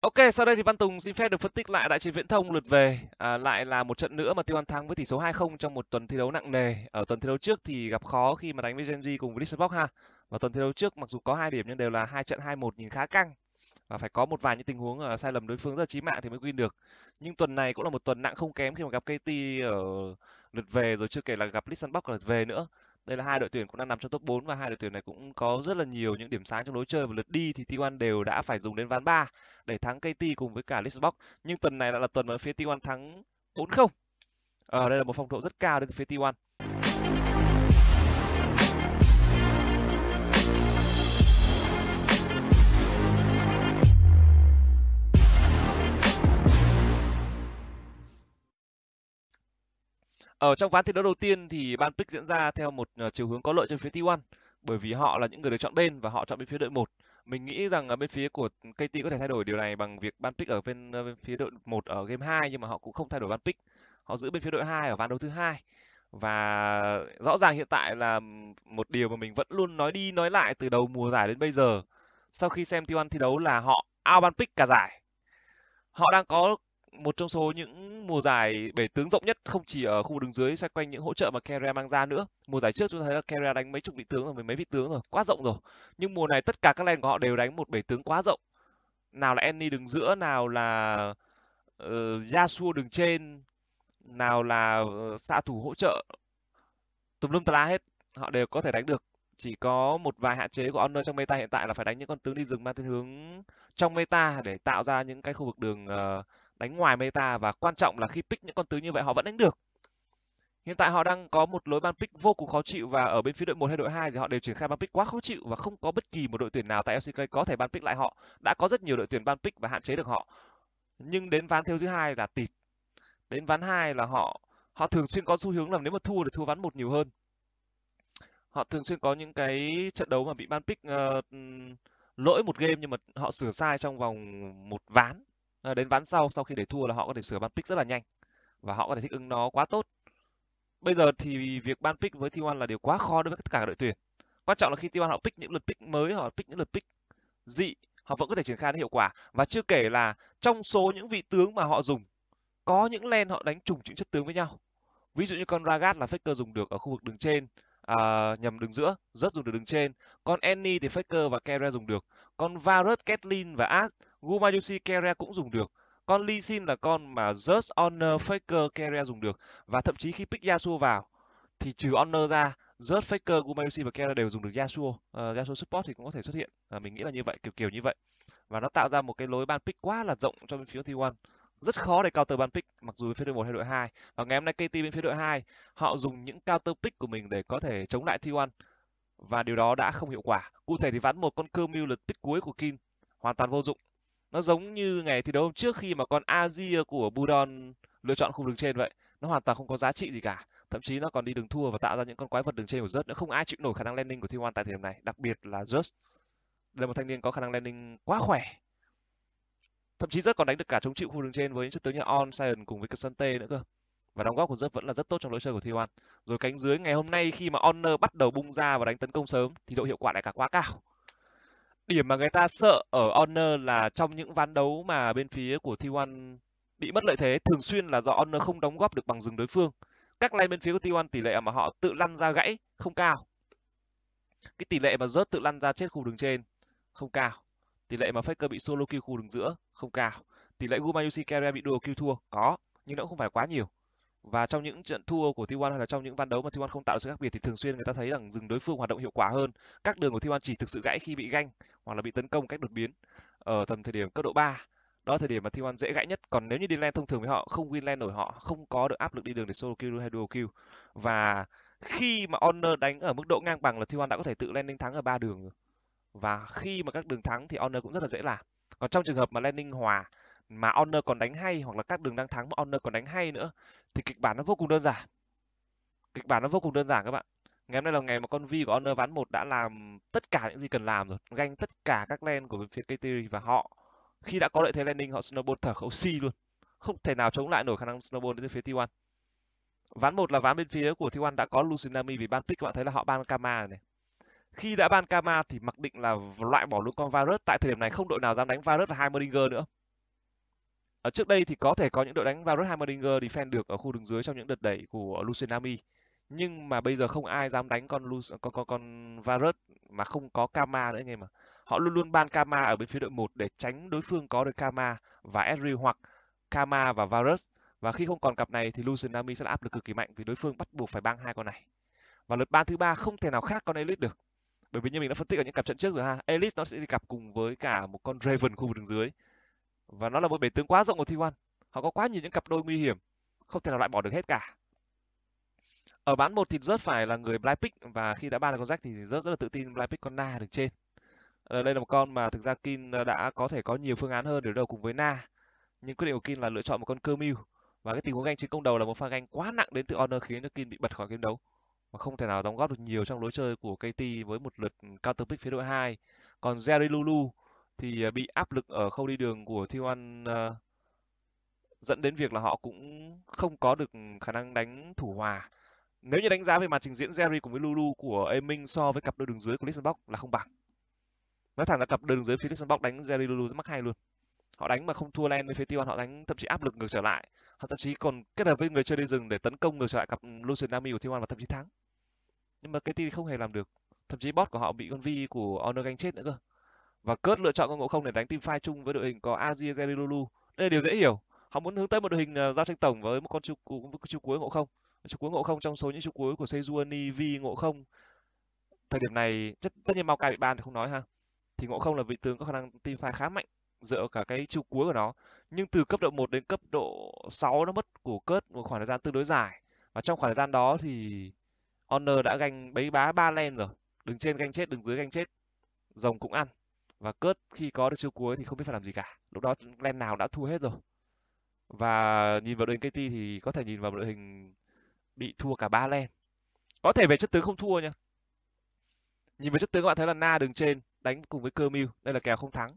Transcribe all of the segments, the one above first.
Ok, sau đây thì Văn Tùng xin phép được phân tích lại đại chiến Viễn Thông lượt về. À, lại là một trận nữa mà Tiêu An thắng với tỷ số 2-0 trong một tuần thi đấu nặng nề. Ở tuần thi đấu trước thì gặp khó khi mà đánh với Genji cùng với Lisbox ha. Và tuần thi đấu trước mặc dù có hai điểm nhưng đều là hai trận 2-1 nhìn khá căng và phải có một vài những tình huống uh, sai lầm đối phương rất là chí mạng thì mới win được. Nhưng tuần này cũng là một tuần nặng không kém khi mà gặp KT ở lượt về rồi chưa kể là gặp Lisbox ở lượt về nữa đây là hai đội tuyển cũng đang nằm trong top 4 và hai đội tuyển này cũng có rất là nhiều những điểm sáng trong lối chơi và lượt đi thì T1 đều đã phải dùng đến ván 3 để thắng KT cùng với cả lisbon Nhưng tuần này lại là tuần mà phía T1 thắng 4-0. Ờ, đây là một phong độ rất cao đến từ phía T1. Ở ờ, trong ván thi đấu đầu tiên thì ban pick diễn ra theo một ờ, chiều hướng có lợi cho phía T1 bởi vì họ là những người được chọn bên và họ chọn bên phía đội 1. Mình nghĩ rằng ở ờ, bên phía của KT có thể thay đổi điều này bằng việc ban pick ở bên, bên phía đội 1 ở game 2 nhưng mà họ cũng không thay đổi ban pick. Họ giữ bên phía đội 2 ở ván đấu thứ hai và rõ ràng hiện tại là một điều mà mình vẫn luôn nói đi nói lại từ đầu mùa giải đến bây giờ sau khi xem T1 thi đấu là họ out ban pick cả giải họ đang có một trong số những mùa giải bể tướng rộng nhất không chỉ ở khu đường dưới xoay quanh những hỗ trợ mà Carrera mang ra nữa. Mùa giải trước chúng ta thấy là Carrera đánh mấy chục vị tướng rồi, mấy vị tướng rồi, quá rộng rồi. Nhưng mùa này tất cả các lane của họ đều đánh một bể tướng quá rộng. Nào là Annie đường giữa, nào là uh, Yasuo đường trên, nào là uh, ờ, xạ thủ hỗ trợ. Tùm lum tà la hết, họ đều có thể đánh được. Chỉ có một vài hạn chế của Honor trong meta hiện tại là phải đánh những con tướng đi rừng mang thiên hướng trong meta để tạo ra những cái khu vực đường uh, đánh ngoài meta và quan trọng là khi pick những con tứ như vậy họ vẫn đánh được. Hiện tại họ đang có một lối ban pick vô cùng khó chịu và ở bên phía đội 1 hay đội 2 thì họ đều triển khai ban pick quá khó chịu và không có bất kỳ một đội tuyển nào tại LCK có thể ban pick lại họ. Đã có rất nhiều đội tuyển ban pick và hạn chế được họ. Nhưng đến ván thiếu thứ hai là tịt. Đến ván 2 là họ họ thường xuyên có xu hướng là nếu mà thua thì thua ván một nhiều hơn. Họ thường xuyên có những cái trận đấu mà bị ban pick uh, lỗi một game nhưng mà họ sửa sai trong vòng một ván Ờ, đến ván sau sau khi để thua là họ có thể sửa ban pick rất là nhanh và họ có thể thích ứng nó quá tốt bây giờ thì việc ban pick với T1 là điều quá khó đối với tất cả đội tuyển quan trọng là khi T1 họ pick những lượt pick mới họ pick những lượt pick dị họ vẫn có thể triển khai hiệu quả và chưa kể là trong số những vị tướng mà họ dùng có những len họ đánh trùng những chất tướng với nhau ví dụ như con Ragat là Faker dùng được ở khu vực đường trên à, nhầm đường giữa, rất dùng được đường trên. Con Annie thì Faker và Kera dùng được. Con Varus, Kathleen và Ash, Gumayushi, Kera cũng dùng được. Con Lee Sin là con mà Zeus, Honor, Faker, Kera dùng được. Và thậm chí khi pick Yasuo vào thì trừ Honor ra, Zeus, Faker, Gumayushi và Kera đều dùng được Yasuo. Uh, Yasuo support thì cũng có thể xuất hiện. Uh, mình nghĩ là như vậy, kiểu kiểu như vậy. Và nó tạo ra một cái lối ban pick quá là rộng cho bên phía T1 rất khó để counter ban pick mặc dù phía đội 1 hay đội 2 và ngày hôm nay KT bên phía đội 2 họ dùng những counter pick của mình để có thể chống lại T1 và điều đó đã không hiệu quả cụ thể thì ván một con cơ mưu lượt pick cuối của Kim hoàn toàn vô dụng nó giống như ngày thi đấu hôm trước khi mà con Azir của Budon lựa chọn khung đường trên vậy nó hoàn toàn không có giá trị gì cả thậm chí nó còn đi đường thua và tạo ra những con quái vật đường trên của Rust nó không ai chịu nổi khả năng landing của T1 tại thời điểm này đặc biệt là Rust là một thanh niên có khả năng landing quá khỏe Thậm chí rất còn đánh được cả chống chịu khu đường trên với những chất tướng như On, Sion cùng với Cassante nữa cơ. Và đóng góp của rất vẫn là rất tốt trong lối chơi của T1. Rồi cánh dưới ngày hôm nay khi mà Honor bắt đầu bung ra và đánh tấn công sớm thì độ hiệu quả lại cả quá cao. Điểm mà người ta sợ ở Honor là trong những ván đấu mà bên phía của T1 bị mất lợi thế thường xuyên là do Honor không đóng góp được bằng rừng đối phương. Các lane bên phía của T1 tỷ lệ mà họ tự lăn ra gãy không cao. Cái tỷ lệ mà rớt tự lăn ra chết khu đường trên không cao tỷ lệ mà Faker bị solo kill khu đường giữa không cao. Tỷ lệ Gumayushi Carrier bị duo kill thua có, nhưng nó cũng không phải quá nhiều. Và trong những trận thua của T1 hay là trong những ván đấu mà T1 không tạo được sự khác biệt thì thường xuyên người ta thấy rằng rừng đối phương hoạt động hiệu quả hơn. Các đường của T1 chỉ thực sự gãy khi bị ganh hoặc là bị tấn công cách đột biến ở tầm thời điểm cấp độ 3 đó là thời điểm mà T1 dễ gãy nhất còn nếu như đi lane thông thường với họ không win lane nổi họ không có được áp lực đi đường để solo kill hay duo kill và khi mà Honor đánh ở mức độ ngang bằng là T1 đã có thể tự lên đánh thắng ở ba đường rồi và khi mà các đường thắng thì owner cũng rất là dễ làm còn trong trường hợp mà Lenning hòa mà owner còn đánh hay hoặc là các đường đang thắng mà Honor còn đánh hay nữa thì kịch bản nó vô cùng đơn giản kịch bản nó vô cùng đơn giản các bạn ngày hôm nay là ngày mà con vi của owner ván một đã làm tất cả những gì cần làm rồi ganh tất cả các len của bên phía Kateri và họ khi đã có lợi thế landing họ snowball thở khẩu xi luôn không thể nào chống lại nổi khả năng snowball đến phía T1 ván một là ván bên phía của T1 đã có Lucinami vì ban pick các bạn thấy là họ ban Kama này khi đã ban Kama thì mặc định là loại bỏ luôn con Varus. Tại thời điểm này không đội nào dám đánh Varus và Heimerdinger nữa. Ở trước đây thì có thể có những đội đánh Varus Heimerdinger defend được ở khu đường dưới trong những đợt đẩy của Lucinami. Nhưng mà bây giờ không ai dám đánh con Luc con con, con Varus mà không có Kama nữa anh em ạ. Họ luôn luôn ban Kama ở bên phía đội 1 để tránh đối phương có được Kama và Ezreal hoặc Kama và Varus. Và khi không còn cặp này thì Lucinami sẽ là áp lực cực kỳ mạnh vì đối phương bắt buộc phải ban hai con này. Và lượt ban thứ ba không thể nào khác con Elite được bởi vì như mình đã phân tích ở những cặp trận trước rồi ha Elise nó sẽ đi cặp cùng với cả một con Raven khu vực đường dưới và nó là một bể tướng quá rộng của T1 họ có quá nhiều những cặp đôi nguy hiểm không thể nào loại bỏ được hết cả ở bán một thì rớt phải là người blind pick và khi đã ba được con Jack thì rớt rất là tự tin blind pick con na được trên ờ, đây là một con mà thực ra Kin ờ, đã có thể có nhiều phương án hơn để đối đầu cùng với na nhưng quyết định của Kin là lựa chọn một con cơ và cái tình huống ganh chiến công đầu là một pha ganh quá nặng đến từ Honor khiến cho Kin bị bật khỏi game đấu mà không thể nào đóng góp được nhiều trong lối chơi của KT với một lượt ừ, counter pick phía đội 2. Còn Jerry Lulu thì à, bị áp lực ở khâu đi đường của T1 uh, à, dẫn đến việc là họ cũng không có được ừ, khả năng đánh thủ hòa. Nếu như đánh giá về màn trình diễn Jerry cùng với Lulu của Aiming so với cặp đôi đường dưới của Listenbox là không bằng. Nói thẳng là cặp đôi đường dưới phía Listenbox đánh Jerry Lulu rất mắc hay luôn họ đánh mà không thua len với phía t họ đánh thậm chí áp lực ngược trở lại họ thậm chí còn kết hợp với người chơi đi rừng để tấn công ngược trở lại cặp Lucian Nami của t và thậm chí thắng nhưng mà cái T không hề làm được thậm chí bot của họ bị con vi của Honor Gang chết nữa cơ và cớt lựa chọn con ngộ không để đánh team fight chung với đội hình có Azir Zerilulu đây là điều dễ hiểu họ muốn hướng tới một đội hình ờ, giao tranh tổng với một con chu chu cuối ngộ không chu cuối ngộ không trong số những chu cuối của Sejuani Vi ngộ không thời điểm này tất, tất nhiên Maokai bị ban thì không nói ha thì ngộ không là vị tướng có khả năng team fight khá mạnh dựa cả cái chiều cuối của nó nhưng từ cấp độ 1 đến cấp độ 6 nó mất của cớt một khoảng thời gian tương đối dài và trong khoảng thời gian đó thì Honor đã ganh bấy bá ba len rồi đứng trên ganh chết đứng dưới ganh chết rồng cũng ăn và cớt khi có được chiều cuối thì không biết phải làm gì cả lúc đó len nào đã thua hết rồi và nhìn vào đội hình KT thì có thể nhìn vào đội hình bị thua cả ba len có thể về chất tướng không thua nha nhìn về chất tướng các bạn thấy là na đường trên đánh cùng với cơ mưu đây là kèo không thắng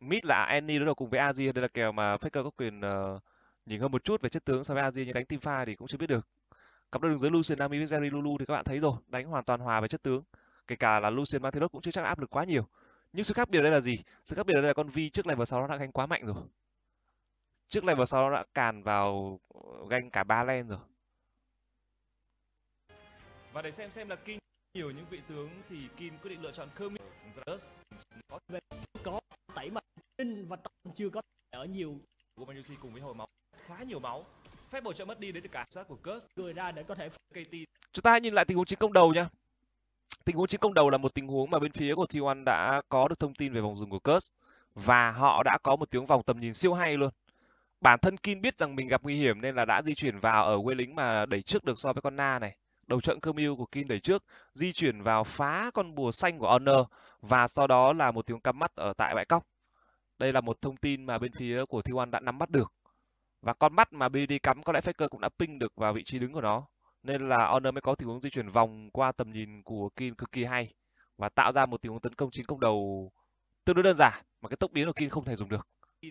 mid là Annie đối đầu cùng với Azir đây là kèo mà Faker có quyền uh, nhìn hơn một chút về chất tướng so với Azir nhưng đánh team pha thì cũng chưa biết được cặp đôi đường dưới Lucian Nami với Jerry Lulu thì các bạn thấy rồi đánh hoàn toàn hòa về chất tướng kể cả là Lucian Martinez cũng chưa chắc áp lực quá nhiều nhưng sự khác biệt ở đây là gì sự khác biệt ở đây là con Vi trước này vừa sau nó đã gánh quá mạnh rồi trước này vừa sau nó đã càn vào ờ, ganh cả ba len rồi và để xem xem là kinh nhiều những vị tướng thì kim quyết định lựa chọn Kermit có tẩy mạnh kinh và tông chưa có ở nhiều Gomanyusi cùng với hồi máu khá nhiều máu phép bổ trợ mất đi đến từ cảm giác của Curse cười ra để có thể KT chúng ta hãy nhìn lại tình huống chiến công đầu nha tình huống chiến công đầu là một tình huống mà bên phía của T1 đã có được thông tin về vòng rừng của Curse và họ đã có một tiếng vòng tầm nhìn siêu hay luôn bản thân Kin biết rằng mình gặp nguy hiểm nên là đã di chuyển vào ở quê lính mà đẩy trước được so với con Na này đầu trận cơ mưu của Kin đẩy trước di chuyển vào phá con bùa xanh của Honor và sau đó là một tiếng cắm mắt ở tại bãi cóc. Đây là một thông tin mà bên phía của T1 đã nắm bắt được. Và con mắt mà BD cắm có lẽ Faker cũng đã ping được vào vị trí đứng của nó. Nên là Honor mới có tình huống di chuyển vòng qua tầm nhìn của Kim cực kỳ hay và tạo ra một tình huống tấn công chính công đầu tương đối đơn giản mà cái tốc biến của Kim không thể dùng được.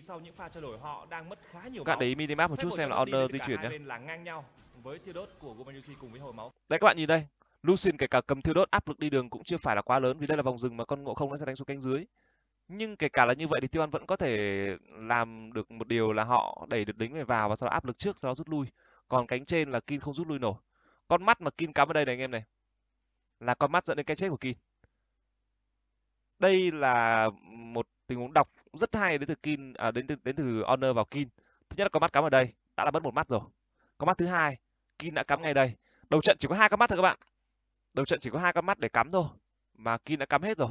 Sau những pha trao đổi họ đang mất khá nhiều. Các bạn để ý minimap một chút xem là Honor di chuyển nhé. Đây các bạn nhìn đây, Lucian kể cả cầm thiêu đốt áp lực đi đường cũng chưa phải là quá lớn vì đây là vòng rừng mà con ngộ không nó sẽ đánh xuống cánh dưới nhưng kể cả là như vậy thì tiêu an vẫn có thể làm được một điều là họ đẩy được lính về vào và sau đó áp lực trước sau đó rút lui còn cánh trên là kin không rút lui nổi con mắt mà kin cắm ở đây này anh em này là con mắt dẫn đến cái chết của kin đây là một tình huống đọc rất hay đến từ kin à, đến từ đến từ honor vào kin thứ nhất là con mắt cắm ở đây đã là mất một mắt rồi con mắt thứ hai kin đã cắm ngay đây đầu trận chỉ có hai con mắt thôi các bạn đầu trận chỉ có hai con mắt để cắm thôi mà Kim đã cắm hết rồi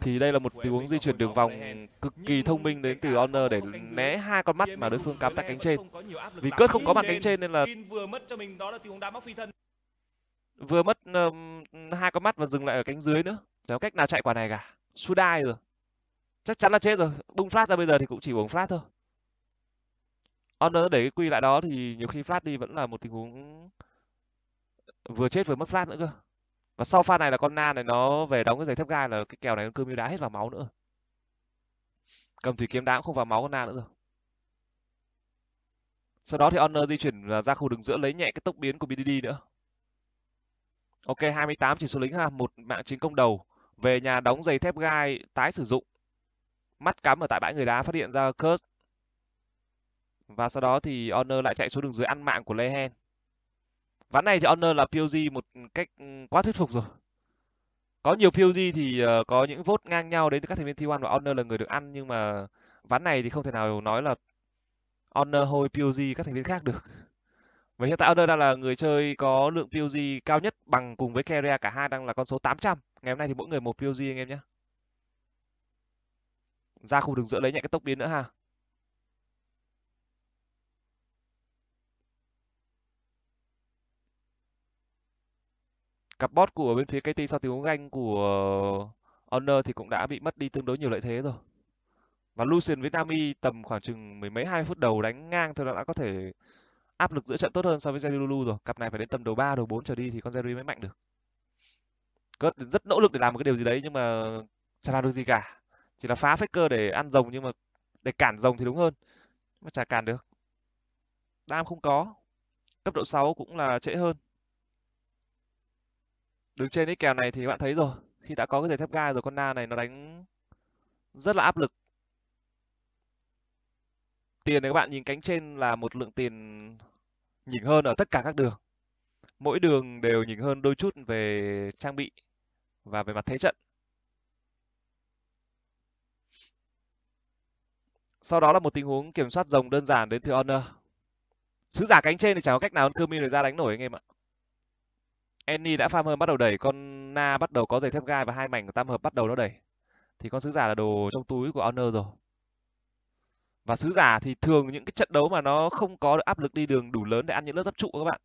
thì đây là một tình huống di chuyển đường vòng cực kỳ thông minh đến từ Honor để né hai con mắt mà đối phương cắm tại cánh trên vì cớt không có mặt cánh trên nên là vừa mất um, hai con mắt và dừng lại ở cánh dưới nữa có cách nào chạy quả này cả sudai rồi chắc chắn là chết rồi bung flat ra bây giờ thì cũng chỉ uống flat thôi honor để cái quy lại đó thì nhiều khi flat đi vẫn là một tình huống vừa chết vừa mất flat nữa cơ và sau pha này là con na này nó về đóng cái giày thép gai là cái kèo này nó cơm như đá hết vào máu nữa cầm thủy kiếm đá cũng không vào máu con na nữa rồi sau đó thì honor di chuyển à, ra khu đường giữa lấy nhẹ cái tốc biến của bdd nữa ok 28 chỉ số lính ha một mạng chính công đầu về nhà đóng giày thép gai tái sử dụng mắt cắm ở tại bãi người đá phát hiện ra curse và sau đó thì honor lại chạy xuống đường dưới ăn mạng của lehen Ván này thì Honor là POG một cách ừ, quá thuyết phục rồi. Có nhiều POG thì ờ, có những vote ngang nhau đến từ các thành viên T1 và Honor là người được ăn nhưng mà ván này thì không thể nào nói là Honor hôi POG các thành viên khác được. Và hiện tại Honor đang là người chơi có lượng POG cao nhất bằng cùng với Keria cả hai đang là con số 800. Ngày hôm nay thì mỗi người một POG anh em nhé. Ra khu đường giữa lấy nhẹ cái tốc biến nữa ha. cặp bot của bên phía KT sau tiếng uống anh của Honor thì cũng đã bị mất đi tương đối nhiều lợi thế rồi và Lucian với Nami tầm khoảng chừng mười mấy hai phút đầu đánh ngang thôi đã có thể áp lực giữa trận tốt hơn so với Jerry Lulu rồi cặp này phải đến tầm đầu 3, đầu 4 trở đi thì con Jerry mới mạnh được Cớt rất nỗ lực để làm một cái điều gì đấy nhưng mà chẳng làm được gì cả chỉ là phá Faker để ăn rồng nhưng mà để cản rồng thì đúng hơn mà chả cản được Đam không có cấp độ 6 cũng là trễ hơn đứng trên cái kèo này thì bạn thấy rồi khi đã có cái giày thép gai rồi con na này nó đánh rất là áp lực tiền này các bạn nhìn cánh trên là một lượng tiền nhỉnh hơn ở tất cả các đường mỗi đường đều nhỉnh hơn đôi chút về trang bị và về mặt thế trận sau đó là một tình huống kiểm soát rồng đơn giản đến từ honor sứ giả cánh trên thì chẳng có cách nào hơn Kermin ra đánh nổi anh em ạ Annie đã farm hơn bắt đầu đẩy, con Na bắt đầu có giày thép gai và hai mảnh của tam hợp bắt đầu nó đẩy. Thì con sứ giả là đồ trong túi của Honor rồi. Và sứ giả thì thường những cái trận đấu mà nó không có được áp lực đi đường đủ lớn để ăn những lớp giáp trụ các bạn.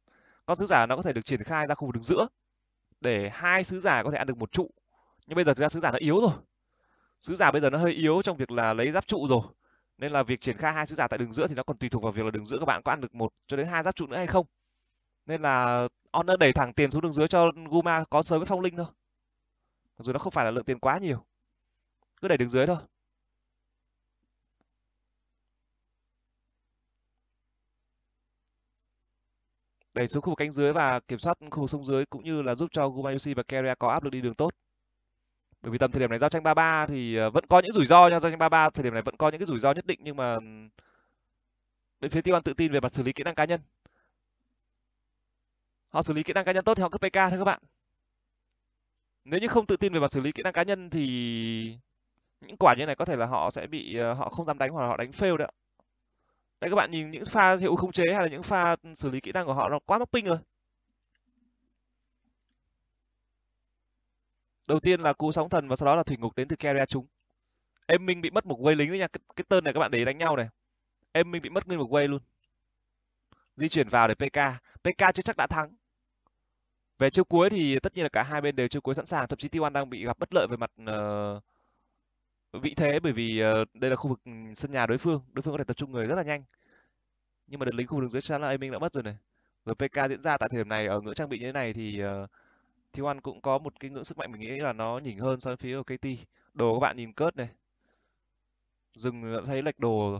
Con sứ giả nó có thể được triển khai ra khu vực giữa để hai sứ giả có thể ăn được một trụ. Nhưng bây giờ thực ra sứ giả nó yếu rồi. Sứ giả bây giờ nó hơi yếu trong việc là lấy giáp trụ rồi. Nên là việc triển khai hai sứ giả tại đường giữa thì nó còn tùy thuộc vào việc là đường giữa các bạn có ăn được một cho đến hai giáp trụ nữa hay không. Nên là Honor đẩy thẳng tiền xuống đường dưới cho Guma có sớm với Phong Linh thôi. Mặc dù nó không phải là lượng tiền quá nhiều. Cứ đẩy đường dưới thôi. Đẩy xuống khu vực cánh dưới và kiểm soát khu vực sông dưới cũng như là giúp cho Guma Yoshi và Keria có áp lực đi đường tốt. Bởi vì tầm thời điểm này giao tranh 33 thì ờ, vẫn có những rủi ro nha, giao tranh 33 thời điểm này vẫn có những cái rủi ro nhất định nhưng mà bên phía t An tự tin về mặt xử lý kỹ năng cá nhân họ xử lý kỹ năng cá nhân tốt thì họ cứ PK thôi các bạn nếu như không tự tin về mặt xử lý kỹ năng cá nhân thì những quả như này có thể là họ sẽ bị ờ, họ không dám đánh hoặc là họ đánh fail đấy đấy các bạn nhìn những pha hiệu khống chế hay là những pha xử lý kỹ năng của họ nó quá ping rồi đầu tiên là cú sóng thần và sau đó là thủy ngục đến từ Keria chúng em minh bị mất một quay lính đấy nha cái, cái tên này các bạn để đánh nhau này em minh bị mất nguyên một quay luôn di chuyển vào để pk pk chưa chắc đã thắng về chiêu cuối thì tất nhiên là cả hai bên đều chiêu cuối sẵn sàng thậm chí T1 đang bị gặp bất lợi về mặt uh, vị thế bởi vì uh, đây là khu vực ừ, sân nhà đối phương đối phương có thể tập trung người rất là nhanh nhưng mà đợt lính khu vực dưới chắn là Aiming đã mất rồi này rồi PK diễn ra tại thời điểm này ở ngưỡng trang bị như thế này thì uh, ờ, T1 cũng có một cái ngưỡng sức mạnh mình nghĩ là nó nhỉnh hơn so với phía của KT đồ các bạn nhìn cớt này dừng thấy lệch đồ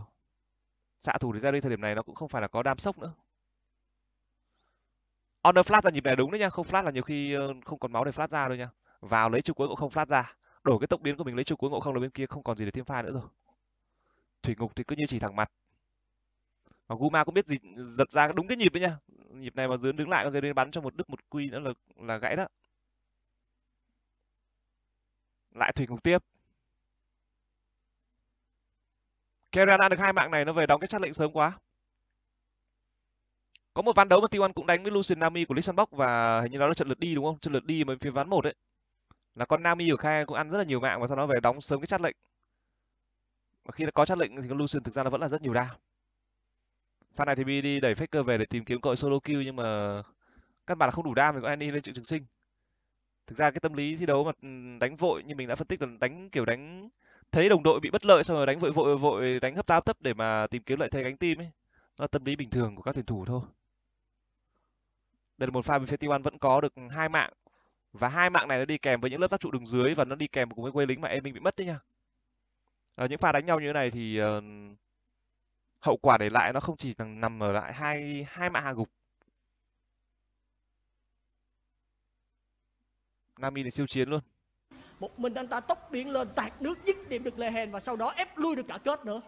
xạ thủ thì ra đi thời điểm này nó cũng không phải là có đam sốc nữa Honor flash là nhịp này đúng đấy nha, không flash là nhiều khi ờ, không còn máu để flash ra đâu nha. Vào lấy trụ cuối ngộ không flash ra. Đổi cái tốc biến của mình lấy trụ cuối ngộ không là bên kia không còn gì để thêm pha nữa rồi. Thủy ngục thì cứ như chỉ thẳng mặt. Và Guma cũng biết gì giật ra đúng cái nhịp đấy nha. Nhịp này mà dướn đứng lại con dây lên bắn cho một đứt một quy nữa là là gãy đó. Lại thủy ngục tiếp. Kerrian ăn được hai mạng này nó về đóng cái chất lệnh sớm quá có một ván đấu mà T1 cũng đánh với Lucian Nami của Luxembourg và hình như đó là trận lượt đi đúng không trận lượt đi mà phía ván một đấy là con Nami của Khai cũng ăn rất là nhiều mạng và sau đó về đóng sớm cái chát lệnh và khi đã có chát lệnh thì con Lucian thực ra nó vẫn là rất nhiều đao pha này thì bi đi đẩy Faker về để tìm kiếm cơ hội solo kill nhưng mà căn bản là không đủ đam mình có Annie lên triệu chứng sinh thực ra cái tâm lý thi đấu mà ừ, đánh vội như mình đã phân tích là đánh kiểu đánh thấy đồng đội bị bất lợi xong rồi đánh vội vội vội đánh hấp tá hấp tấp để mà tìm kiếm lợi thế gánh tim ấy nó là tâm lý bình thường của các tuyển thủ thôi đây là một T1 vẫn có được hai mạng và hai mạng này nó đi kèm với những lớp giáp trụ đường dưới và nó đi kèm cùng với quê lính mà em mình bị mất đấy nha à, những pha đánh nhau như thế này thì uh, hậu quả để lại nó không chỉ nằm ở lại hai hai mạng hạ gục Nami này siêu chiến luôn một mình anh ta tốc biến lên tạt nước dứt điểm được Lê Hèn và sau đó ép lui được cả kết nữa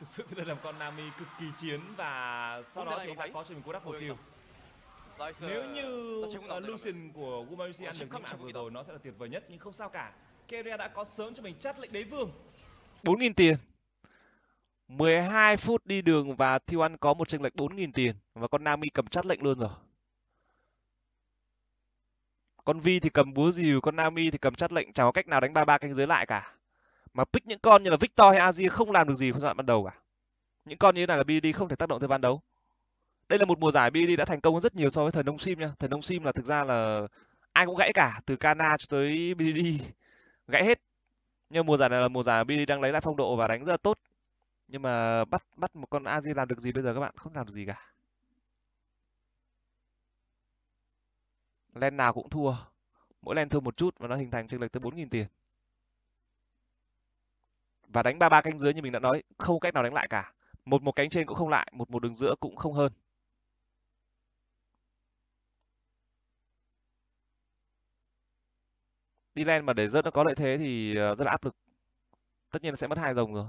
Thực sự thì đây là một con Nami cực kỳ chiến và sau Cũng đó thì ông ta có cho mình cú đắp một kill nếu như uh, ờ, Lucian của Gumayusi ăn được những mạng vừa rồi nó sẽ là tuyệt vời nhất nhưng không sao cả. Keria đã có sớm cho mình chắt lệnh đế vương. 4.000 tiền. 12 phút đi đường và Thiêu Ăn có một chênh lệch 4.000 tiền và con Nami cầm chắt lệnh luôn rồi. Con Vi thì cầm búa dìu, con Nami thì cầm chắt lệnh, chẳng có cách nào đánh ba ba canh dưới lại cả. Mà pick những con như là Victor hay Azir không làm được gì không giai đoạn ban đầu cả. Những con như thế này là BD không thể tác động tới ban đấu đây là một mùa giải BD đã thành công rất nhiều so với thần nông sim nha thần nông sim là thực ra là ai cũng gãy cả từ Kana cho tới BD gãy hết nhưng mùa giải này là mùa giải BD đang lấy lại phong độ và đánh rất là tốt nhưng mà bắt bắt một con Aji làm được gì bây giờ các bạn không làm được gì cả len nào cũng thua mỗi len thua một chút và nó hình thành chênh lệch tới bốn nghìn tiền và đánh ba ba cánh dưới như mình đã nói không cách nào đánh lại cả một một cánh trên cũng không lại một một đường giữa cũng không hơn Dylan mà để rớt nó có lợi thế thì ờ, rất là áp lực. Tất nhiên là sẽ mất hai rồng rồi.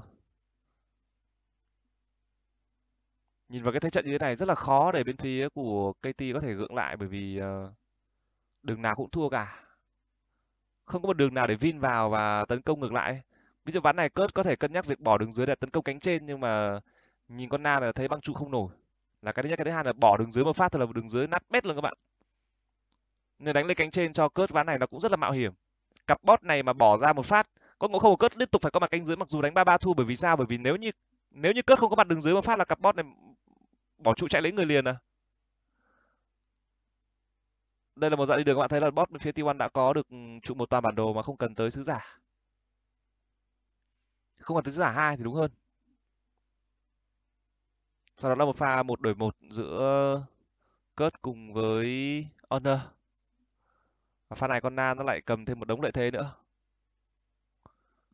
Nhìn vào cái thế trận như thế này rất là khó để bên phía của KT có thể gượng lại bởi vì ờ, đường nào cũng thua cả. Không có một đường nào để Vin vào và tấn công ngược lại. Ví dụ ván này Cớt có thể cân nhắc việc bỏ đường dưới để tấn công cánh trên nhưng mà nhìn con Na là thấy băng trụ không nổi. Là cái thứ nhất, cái thứ hai là bỏ đường dưới một phát thôi là đường dưới nát bét luôn các bạn nên đánh lên cánh trên cho cớt ván này nó cũng rất là mạo hiểm cặp bot này mà bỏ ra một phát có ngộ không của cớt liên tục phải có mặt cánh dưới mặc dù đánh ba ba thua bởi vì sao bởi vì nếu như nếu như cớt không có mặt đường dưới một phát là cặp bot này bỏ trụ chạy lấy người liền à đây là một dạng đi đường các bạn thấy là bot bên phía T1 đã có được ừ, trụ một toàn bản đồ mà không cần tới sứ giả không cần tới sứ giả hai thì đúng hơn sau đó là một pha một đổi một giữa cớt cùng với honor và pha này con na nó lại cầm thêm một đống lợi thế nữa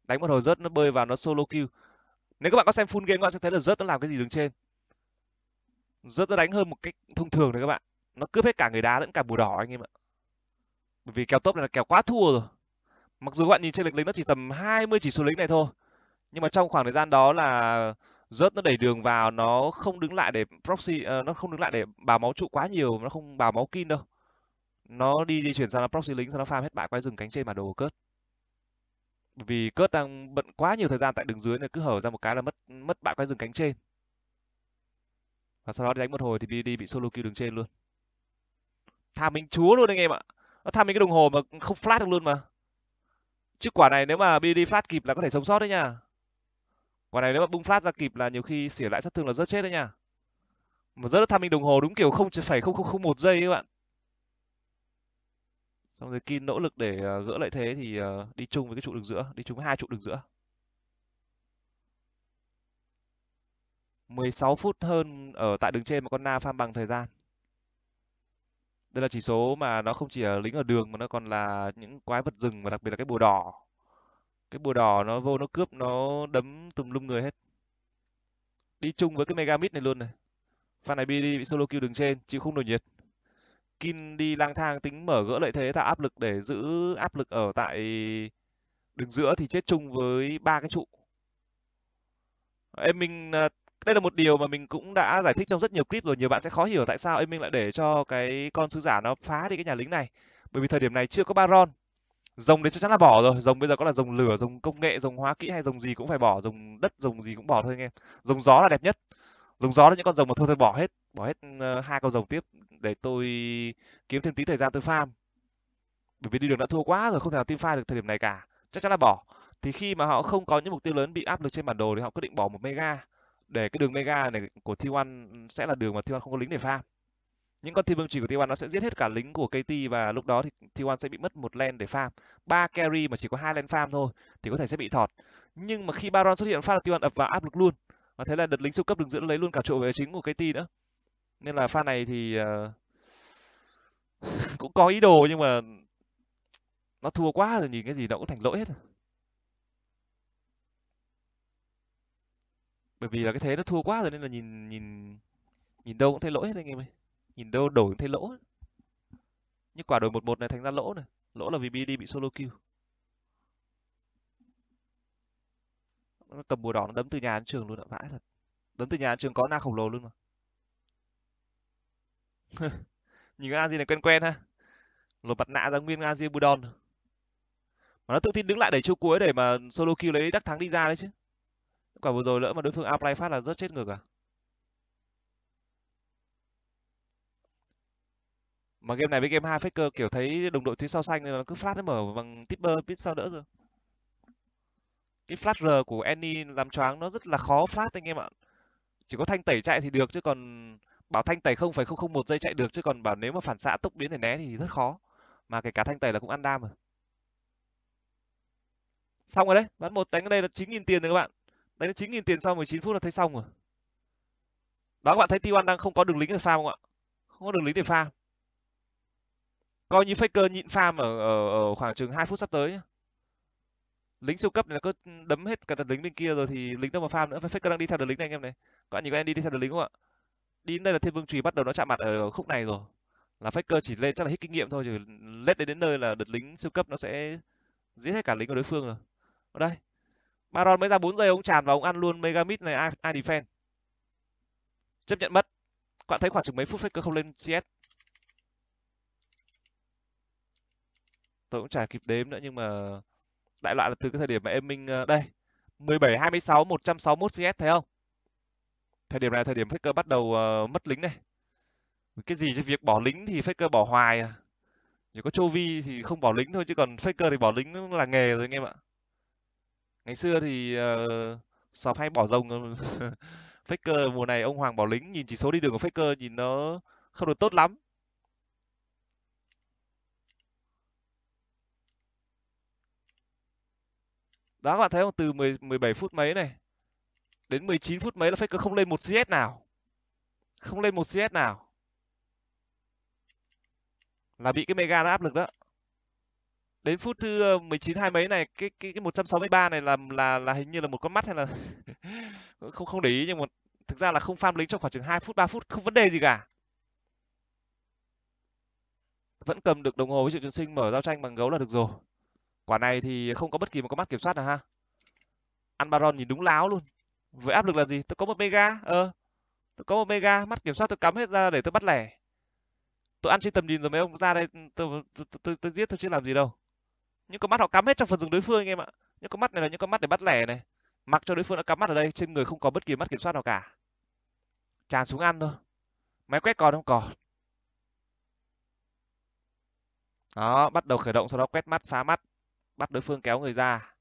đánh một hồi rớt nó bơi vào nó solo kill nếu các bạn có xem full game các bạn sẽ thấy là rớt nó làm cái gì đứng trên rớt nó đánh hơn một cách thông thường đấy các bạn nó cướp hết cả người đá lẫn cả bùa đỏ anh em ạ bởi vì kèo top này là kèo quá thua rồi mặc dù các bạn nhìn trên lịch lính nó chỉ tầm 20 chỉ số lính này thôi nhưng mà trong khoảng thời gian đó là rớt nó đẩy đường vào nó không đứng lại để proxy uh, nó không đứng lại để bào máu trụ quá nhiều nó không bào máu kin đâu nó đi di chuyển sang là proxy lính sau nó farm hết bãi quay rừng cánh trên mà đồ cớt vì cớt đang bận quá nhiều thời gian tại đường dưới nên cứ hở ra một cái là mất mất bãi quay rừng cánh trên và sau đó đánh một hồi thì BD bị solo kill đường trên luôn tham minh chúa luôn anh em ạ nó tham minh cái đồng hồ mà không flash được luôn mà chứ quả này nếu mà BD flash kịp là có thể sống sót đấy nha quả này nếu mà bung flash ra kịp là nhiều khi xỉa lại sát thương là rớt chết đấy nha mà rớt tham minh đồng hồ đúng kiểu không phải không không không một giây các bạn xong rồi Kim nỗ lực để uh, gỡ lại thế thì uh, đi chung với cái trụ đường giữa đi chung với hai trụ đường giữa 16 phút hơn ở tại đường trên mà con Na farm bằng thời gian đây là chỉ số mà nó không chỉ là ờ, lính ở đường mà nó còn là những quái vật rừng và đặc biệt là cái bùa đỏ cái bùa đỏ nó vô nó cướp nó đấm tùm lum người hết đi chung với cái Megamit này luôn này pha này bi đi bị solo kill đường trên chịu không nổi nhiệt Kin đi lang thang tính mở gỡ lợi thế tạo áp lực để giữ áp lực ở tại đường giữa thì chết chung với ba cái trụ. Em mình à, đây là một điều mà mình cũng đã giải thích trong rất nhiều clip rồi, nhiều bạn sẽ khó hiểu tại sao em mình lại để cho cái con sứ giả nó phá đi cái nhà lính này. Bởi vì thời điểm này chưa có Baron. Rồng đấy chắc chắn là bỏ rồi, rồng bây giờ có là rồng lửa, rồng công nghệ, rồng hóa kỹ hay rồng gì cũng phải bỏ, rồng đất, rồng gì cũng bỏ thôi anh em. Rồng gió là đẹp nhất. Rồng gió là những con rồng mà thôi thôi bỏ hết, bỏ hết ờ, hai con rồng tiếp để tôi kiếm thêm tí thời gian tôi farm bởi vì đi đường đã thua quá rồi không thể nào team fight được thời điểm này cả chắc chắn là bỏ thì khi mà họ không có những mục tiêu lớn bị áp lực trên bản đồ thì họ quyết định bỏ một mega để cái đường mega này của T1 sẽ là đường mà T1 không có lính để farm những con thiên vương chỉ của T1 nó sẽ giết hết cả lính của KT và lúc đó thì T1 sẽ bị mất một len để farm ba carry mà chỉ có hai len farm thôi thì có thể sẽ bị thọt nhưng mà khi Baron xuất hiện phát là T1 ập vào áp lực luôn và thế là đợt lính siêu cấp đường giữa lấy luôn cả trụ về chính của KT nữa nên là pha này thì uh, cũng có ý đồ nhưng mà nó thua quá rồi nhìn cái gì nó cũng thành lỗi hết bởi vì là cái thế nó thua quá rồi nên là nhìn nhìn nhìn đâu cũng thấy lỗi hết anh em ơi nhìn đâu đổi cũng thấy lỗ như quả đổi một một này thành ra lỗ này lỗ là vì bd bị solo kill nó cầm bùa đỏ nó đấm từ nhà đến trường luôn ạ vãi thật đấm từ nhà đến trường có na khổng lồ luôn mà nhìn cái gì này quen quen ha lột mặt nạ ra nguyên Azi Budon mà nó tự tin đứng lại đẩy chiêu cuối để mà solo kill lấy đắc thắng đi ra đấy chứ quả vừa rồi lỡ mà đối phương apply phát là rất chết ngược à mà game này với game hai faker kiểu thấy đồng đội phía sau xanh nó cứ flash nó mở bằng tipper biết sao đỡ rồi cái flash r của Annie làm choáng nó rất là khó flash anh em ạ chỉ có thanh tẩy chạy thì được chứ còn bảo thanh tẩy 0,001 giây chạy được chứ còn bảo nếu mà phản xạ tốc biến để né thì rất khó mà cái cả thanh tẩy là cũng ăn đam rồi xong rồi đấy bán một đánh ở đây là 9.000 tiền rồi các bạn đánh chín nghìn tiền sau 19 phút là thấy xong rồi đó các bạn thấy T1 đang không có đường lính để farm không ạ không có đường lính để farm coi như faker nhịn farm ở, ở, ở khoảng chừng 2 phút sắp tới nhá. lính siêu cấp này là cứ đấm hết cả đợt lính bên kia rồi thì lính đâu mà farm nữa faker đang đi theo đợt lính này anh em này các bạn nhìn em đi đi theo đợt lính không ạ đến đây là thiên vương trùy bắt đầu nó chạm mặt ở khúc này rồi là faker chỉ lên chắc là hết kinh nghiệm thôi chứ lết đến đến nơi là đợt lính siêu cấp nó sẽ giết hết cả lính của đối phương rồi ở đây baron mới ra 4 giây ông tràn và ông ăn luôn megamit này ai, ai defend chấp nhận mất bạn thấy khoảng chừng mấy phút faker không lên cs tôi cũng chả kịp đếm nữa nhưng mà đại loại là từ cái thời điểm mà em minh ờ, đây 17 26 161 CS thấy không? thời điểm này thời điểm faker bắt đầu uh, mất lính này cái gì chứ việc bỏ lính thì faker bỏ hoài à chỉ có Chovy thì không bỏ lính thôi chứ còn faker thì bỏ lính là nghề rồi anh em ạ ngày xưa thì uh, ờ, sọp hay bỏ rồng faker mùa này ông hoàng bỏ lính nhìn chỉ số đi đường của faker nhìn nó không được tốt lắm đó các bạn thấy không từ 10, 17 phút mấy này đến 19 phút mấy là Faker không lên một CS nào. Không lên một CS nào. Là bị cái mega nó áp lực đó. Đến phút thứ 19 ờ, hai mấy này cái cái cái 163 này là là là hình như là một con mắt hay là không không để ý nhưng mà thực ra là không farm lính trong khoảng chừng 2 phút 3 phút không vấn đề gì cả. Vẫn cầm được đồng hồ với Triệu Trường Sinh mở giao tranh bằng gấu là được rồi. Quả này thì không có bất kỳ một con mắt kiểm soát nào ha. Ăn Baron nhìn đúng láo luôn với áp lực là gì tôi có một mega ờ tôi có một mega mắt kiểm soát tôi cắm hết ra để tôi bắt lẻ tôi ăn trên tầm nhìn rồi mấy ông ra đây tôi tôi, tôi, tôi, tôi giết tôi chứ làm gì đâu những con mắt họ cắm hết trong phần rừng đối phương anh em ạ những con mắt này là những con mắt để bắt lẻ này mặc cho đối phương đã cắm mắt ở đây trên người không có bất kỳ mắt kiểm soát nào cả tràn xuống ăn thôi máy quét còn không còn đó bắt đầu khởi động sau đó quét mắt phá mắt bắt đối phương kéo người ra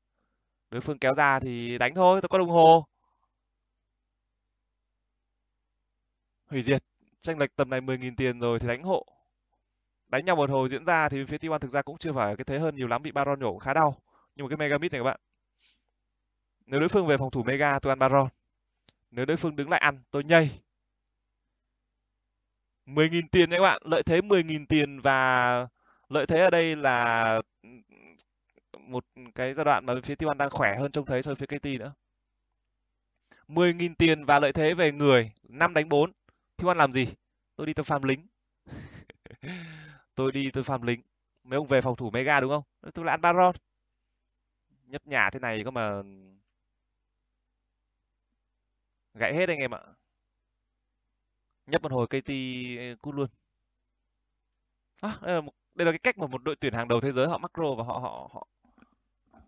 đối phương kéo ra thì đánh thôi tôi có đồng hồ hủy diệt tranh lệch tầm này 10.000 tiền rồi thì đánh hộ đánh nhau một hồi diễn ra thì phía T1 thực ra cũng chưa phải cái thế hơn nhiều lắm bị Baron nhổ khá đau nhưng mà cái megamit này các bạn nếu đối phương về phòng thủ Mega tôi ăn Baron nếu đối phương đứng lại ăn tôi nhây 10.000 tiền nha các bạn lợi thế 10.000 tiền và lợi thế ở đây là một cái giai đoạn mà phía T1 đang khỏe hơn trông thấy so với phía KT nữa 10.000 tiền và lợi thế về người 5 đánh 4 thiếu ăn làm gì tôi đi tôi farm lính tôi đi tôi farm lính mấy ông về phòng thủ mega đúng không tôi là ăn baron nhấp nhà thế này có mà gãy hết anh em ạ nhấp một hồi cây ti cút luôn à, đây, là một, đây là cái cách mà một đội tuyển hàng đầu thế giới họ macro và họ họ họ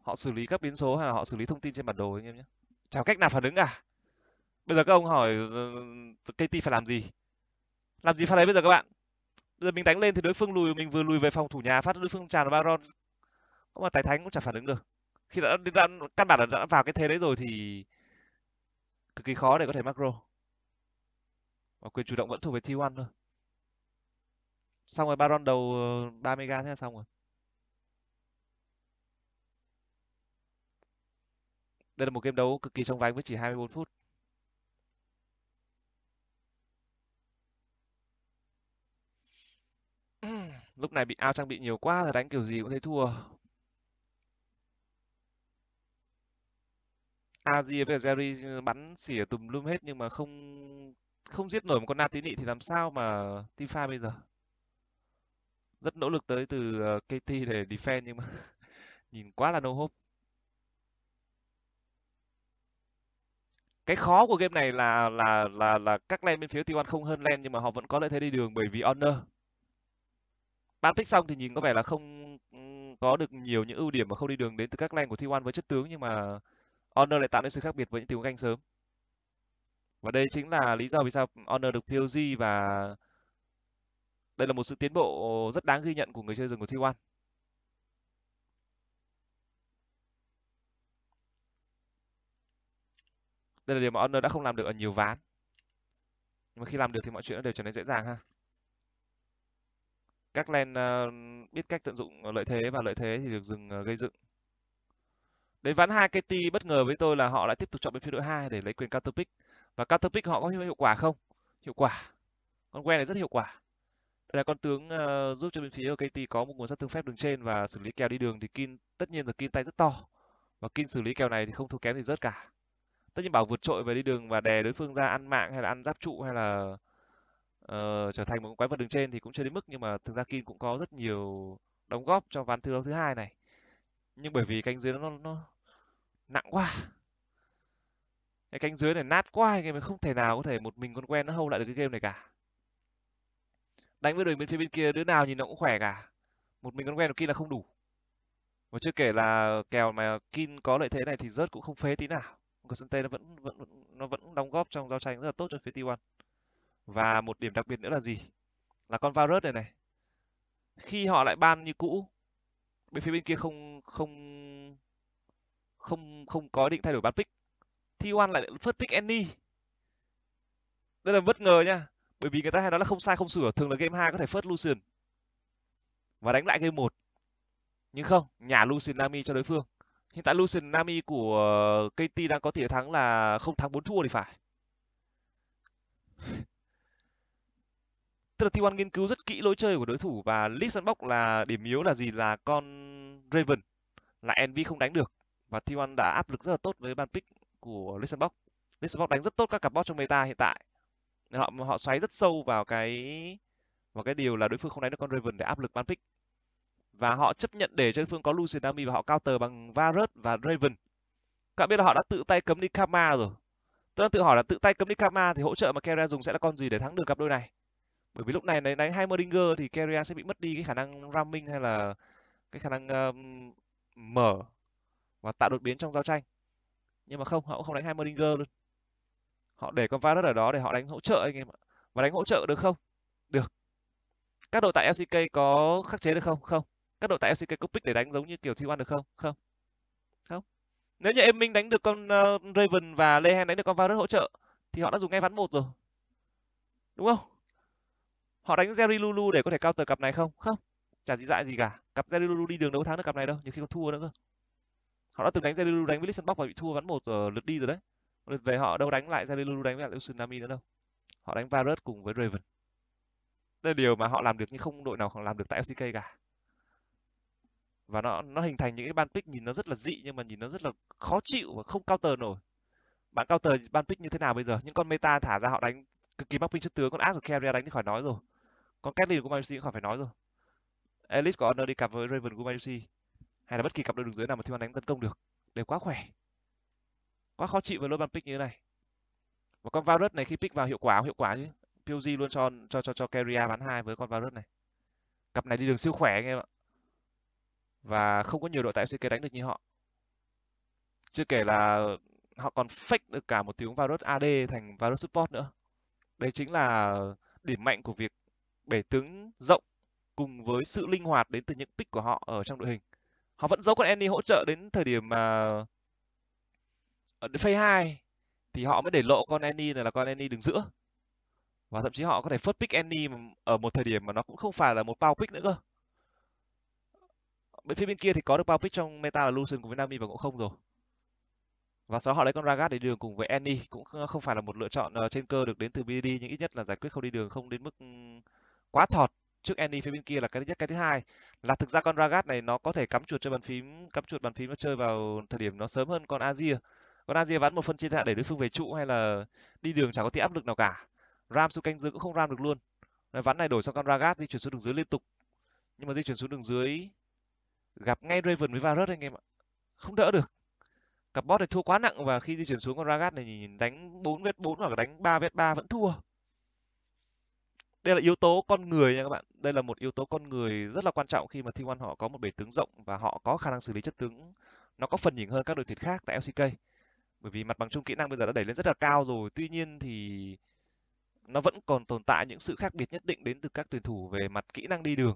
họ xử lý các biến số hay là họ xử lý thông tin trên bản đồ anh em nhé chào cách nào phản ứng à bây giờ các ông hỏi ừ, ừ, KT phải làm gì làm gì pha đấy bây giờ các bạn bây giờ mình đánh lên thì đối phương lùi mình vừa lùi về phòng thủ nhà phát đối phương tràn vào baron có mà tài thánh cũng chẳng phản ứng được khi đã, đã căn bản là đã vào cái thế đấy rồi thì cực kỳ khó để có thể macro và quyền chủ động vẫn thuộc về T1 thôi xong rồi baron đầu 30 ờ, mega thế là xong rồi đây là một game đấu cực kỳ trong vánh với chỉ 24 phút lúc này bị ao trang bị nhiều quá rồi đánh kiểu gì cũng thấy thua Azir với Jerry ừ, bắn xỉa tùm lum hết nhưng mà không không giết nổi một con Na Tín Nị thì làm sao mà team pha bây giờ rất nỗ lực tới từ ờ, KT để defend nhưng mà nhìn quá là no hope cái khó của game này là là là là các lane bên phía T1 không hơn lane nhưng mà họ vẫn có lợi thế đi đường bởi vì honor ban pick xong thì nhìn có vẻ là không ừ, có được nhiều những ưu điểm mà không đi đường đến từ các lane của T1 với chất tướng nhưng mà Honor lại tạo nên sự khác biệt với những tình huống sớm. Và đây chính là lý do vì sao Honor được PLG và đây là một sự tiến bộ rất đáng ghi nhận của người chơi rừng của T1. Đây là điều mà Honor đã không làm được ở nhiều ván. Nhưng mà khi làm được thì mọi chuyện đều trở nên dễ dàng ha các lane ờ, biết cách tận dụng ờ, lợi thế và lợi thế thì được dừng ờ, gây dựng đến ván hai KT bất ngờ với tôi là họ lại tiếp tục chọn bên phía đội 2 để lấy quyền counter pick và counter pick họ có hiệu quả không hiệu quả con quen này rất hiệu quả đây là con tướng uh, giúp cho bên phía KT có một nguồn sát thương phép đường trên và xử lý kèo đi đường thì kin tất nhiên là kin tay rất to và kin xử lý kèo này thì không thua kém gì rớt cả tất nhiên bảo vượt trội về đi đường và đè đối phương ra ăn mạng hay là ăn giáp trụ hay là ờ, trở thành một quái vật đứng trên thì cũng chưa đến mức nhưng mà thực ra Kim cũng có rất nhiều đóng góp cho ván thứ đấu thứ hai này nhưng bởi vì cánh dưới nó nó nặng quá cái cánh dưới này nát quá game này không thể nào có thể một mình con quen nó hâu lại được cái game này cả đánh với đội bên phía bên kia đứa nào nhìn nó cũng khỏe cả một mình con quen của Kim là không đủ và chưa kể là kèo mà Kim có lợi thế này thì rớt cũng không phế tí nào. Còn Sân Tây nó vẫn vẫn nó vẫn đóng góp trong giao tranh rất là tốt cho phía T1. Và một điểm đặc biệt nữa là gì? Là con virus này này. Khi họ lại ban như cũ, bên phía bên kia không không không không có định thay đổi ban pick. T1 lại first pick any. Đây là bất ngờ nha. Bởi vì người ta hay nói là không sai không sửa, thường là game 2 có thể first Lucian và đánh lại game 1. Nhưng không, nhà Lucian Nami cho đối phương. Hiện tại Lucian Nami của KT đang có tỷ thắng là không thắng 4 thua thì phải. tức là T1 nghiên cứu rất kỹ lối chơi của đối thủ và League Sandbox là điểm yếu là gì là con Raven là Envy không đánh được và T1 đã áp lực rất là tốt với ban pick của League Sandbox. League Sandbox đánh rất tốt các cặp bot trong meta hiện tại. Họ họ xoáy rất sâu vào cái vào cái điều là đối phương không đánh được con Raven để áp lực ban pick. Và họ chấp nhận để cho đối phương có Lucian Nami và họ counter bằng Varus và Raven. Các bạn biết là họ đã tự tay cấm đi Karma rồi. Tôi đang tự hỏi là tự tay cấm đi Karma thì hỗ trợ mà Kera dùng sẽ là con gì để thắng được cặp đôi này? bởi vì lúc này đánh đánh hai Merdinger thì Keria sẽ bị mất đi cái khả năng ramming hay là cái khả năng um, mở và tạo đột biến trong giao tranh nhưng mà không họ cũng không đánh hai Merdinger luôn họ để con Varus ở đó để họ đánh hỗ trợ anh em ạ và đánh hỗ trợ được không được các đội tại LCK có khắc chế được không không các đội tại LCK có pick để đánh giống như kiểu T1 được không không không nếu như em minh đánh được con uh, Raven và Lehen đánh được con Varus hỗ trợ thì họ đã dùng ngay ván một rồi đúng không họ đánh jerry lulu để có thể cao tờ cặp này không không chả gì dại gì cả cặp jerry lulu đi đường đấu thắng được cặp này đâu nhiều khi còn thua nữa cơ họ đã từng đánh jerry lulu đánh với lisson và bị thua ván một ở ờ, lượt đi rồi đấy lượt về họ đâu đánh lại jerry lulu đánh với lại tsunami nữa đâu họ đánh Varus cùng với raven đây là điều mà họ làm được nhưng không đội nào làm được tại fck cả và nó nó hình thành những cái ban pick nhìn nó rất là dị nhưng mà nhìn nó rất là khó chịu và không cao tờ nổi bạn cao tờ ban pick như thế nào bây giờ những con meta thả ra họ đánh cực kỳ mắc pin trước tướng con ác rồi carrier đánh thì khỏi nói rồi còn Kathleen của Man City cũng khỏi phải nói rồi. Ellis của Honor đi cặp với Raven của Man hay là bất kỳ cặp đôi đường dưới nào mà Thiên Hoàng đánh tấn công được đều quá khỏe. Quá khó chịu với lối bàn pick như thế này. Và con Varus này khi pick vào hiệu quả hiệu quả chứ. POG luôn cho cho cho cho Keria bán hai với con Varus này. Cặp này đi đường siêu khỏe anh em ạ. Và không có nhiều đội tại CK đánh được như họ. Chưa kể là họ còn fake được cả một tiếng Varus AD thành Varus support nữa. Đây chính là điểm mạnh của việc bể tướng rộng cùng với sự linh hoạt đến từ những pick của họ ở trong đội hình. Họ vẫn giấu con Annie hỗ trợ đến thời điểm mà ở phase 2 thì họ mới để lộ con Annie này là con Annie đứng giữa. Và thậm chí họ có thể first pick Annie ở một thời điểm mà nó cũng không phải là một power pick nữa cơ. Bên phía bên kia thì có được power pick trong meta là Lucian cùng với Nami và cũng không rồi. Và sau đó họ lấy con Ragat để đi đường cùng với Annie cũng không phải là một lựa chọn ờ, trên cơ được đến từ BD nhưng ít nhất là giải quyết không đi đường không đến mức quá thọt trước Andy phía bên kia là cái thứ nhất cái thứ hai là thực ra con Ragat này nó có thể cắm chuột cho bàn phím cắm chuột bàn phím nó chơi vào thời điểm nó sớm hơn con Azir con Azir ván một phân trên hạ để đối phương về trụ hay là đi đường chẳng có tí áp lực nào cả ram xuống canh dưới cũng không ram được luôn ván này đổi sang con Ragat di chuyển xuống đường dưới liên tục nhưng mà di chuyển xuống đường dưới gặp ngay Raven với Varus anh em ạ không đỡ được cặp bot này thua quá nặng và khi di chuyển xuống con Ragat này nhìn đánh 4 vết 4 hoặc đánh 3 vết 3 vẫn thua đây là yếu tố con người nha các bạn đây là một yếu tố con người rất là quan trọng khi mà t họ có một bể tướng rộng và họ có khả năng xử lý chất tướng nó có phần nhỉnh hơn các đội tuyển khác tại LCK bởi vì mặt bằng chung kỹ năng bây giờ đã đẩy lên rất là cao rồi tuy nhiên thì nó vẫn còn tồn tại những sự khác biệt nhất định đến từ các tuyển thủ về mặt kỹ năng đi đường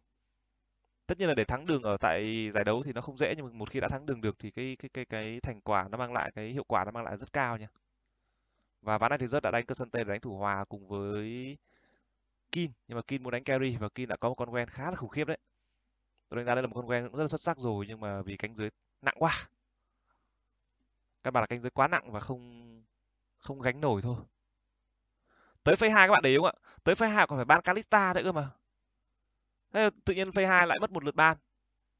tất nhiên là để thắng đường ở tại giải đấu thì nó không dễ nhưng mà một khi đã thắng đường được thì cái cái cái cái thành quả nó mang lại cái hiệu quả nó mang lại rất cao nha và ván này thì rất đã đánh cơ sân tê đánh thủ hòa cùng với Kin nhưng mà Kin muốn đánh carry và Kin đã có một con quen khá là khủng khiếp đấy tôi đánh giá đây là một con quen rất là xuất sắc rồi nhưng mà vì cánh dưới nặng quá các bạn là cánh dưới quá nặng và không không gánh nổi thôi tới phase hai các bạn để ý không ạ tới phase hai còn phải ban Kalista đấy cơ mà Thế tự nhiên phase hai lại mất một lượt ban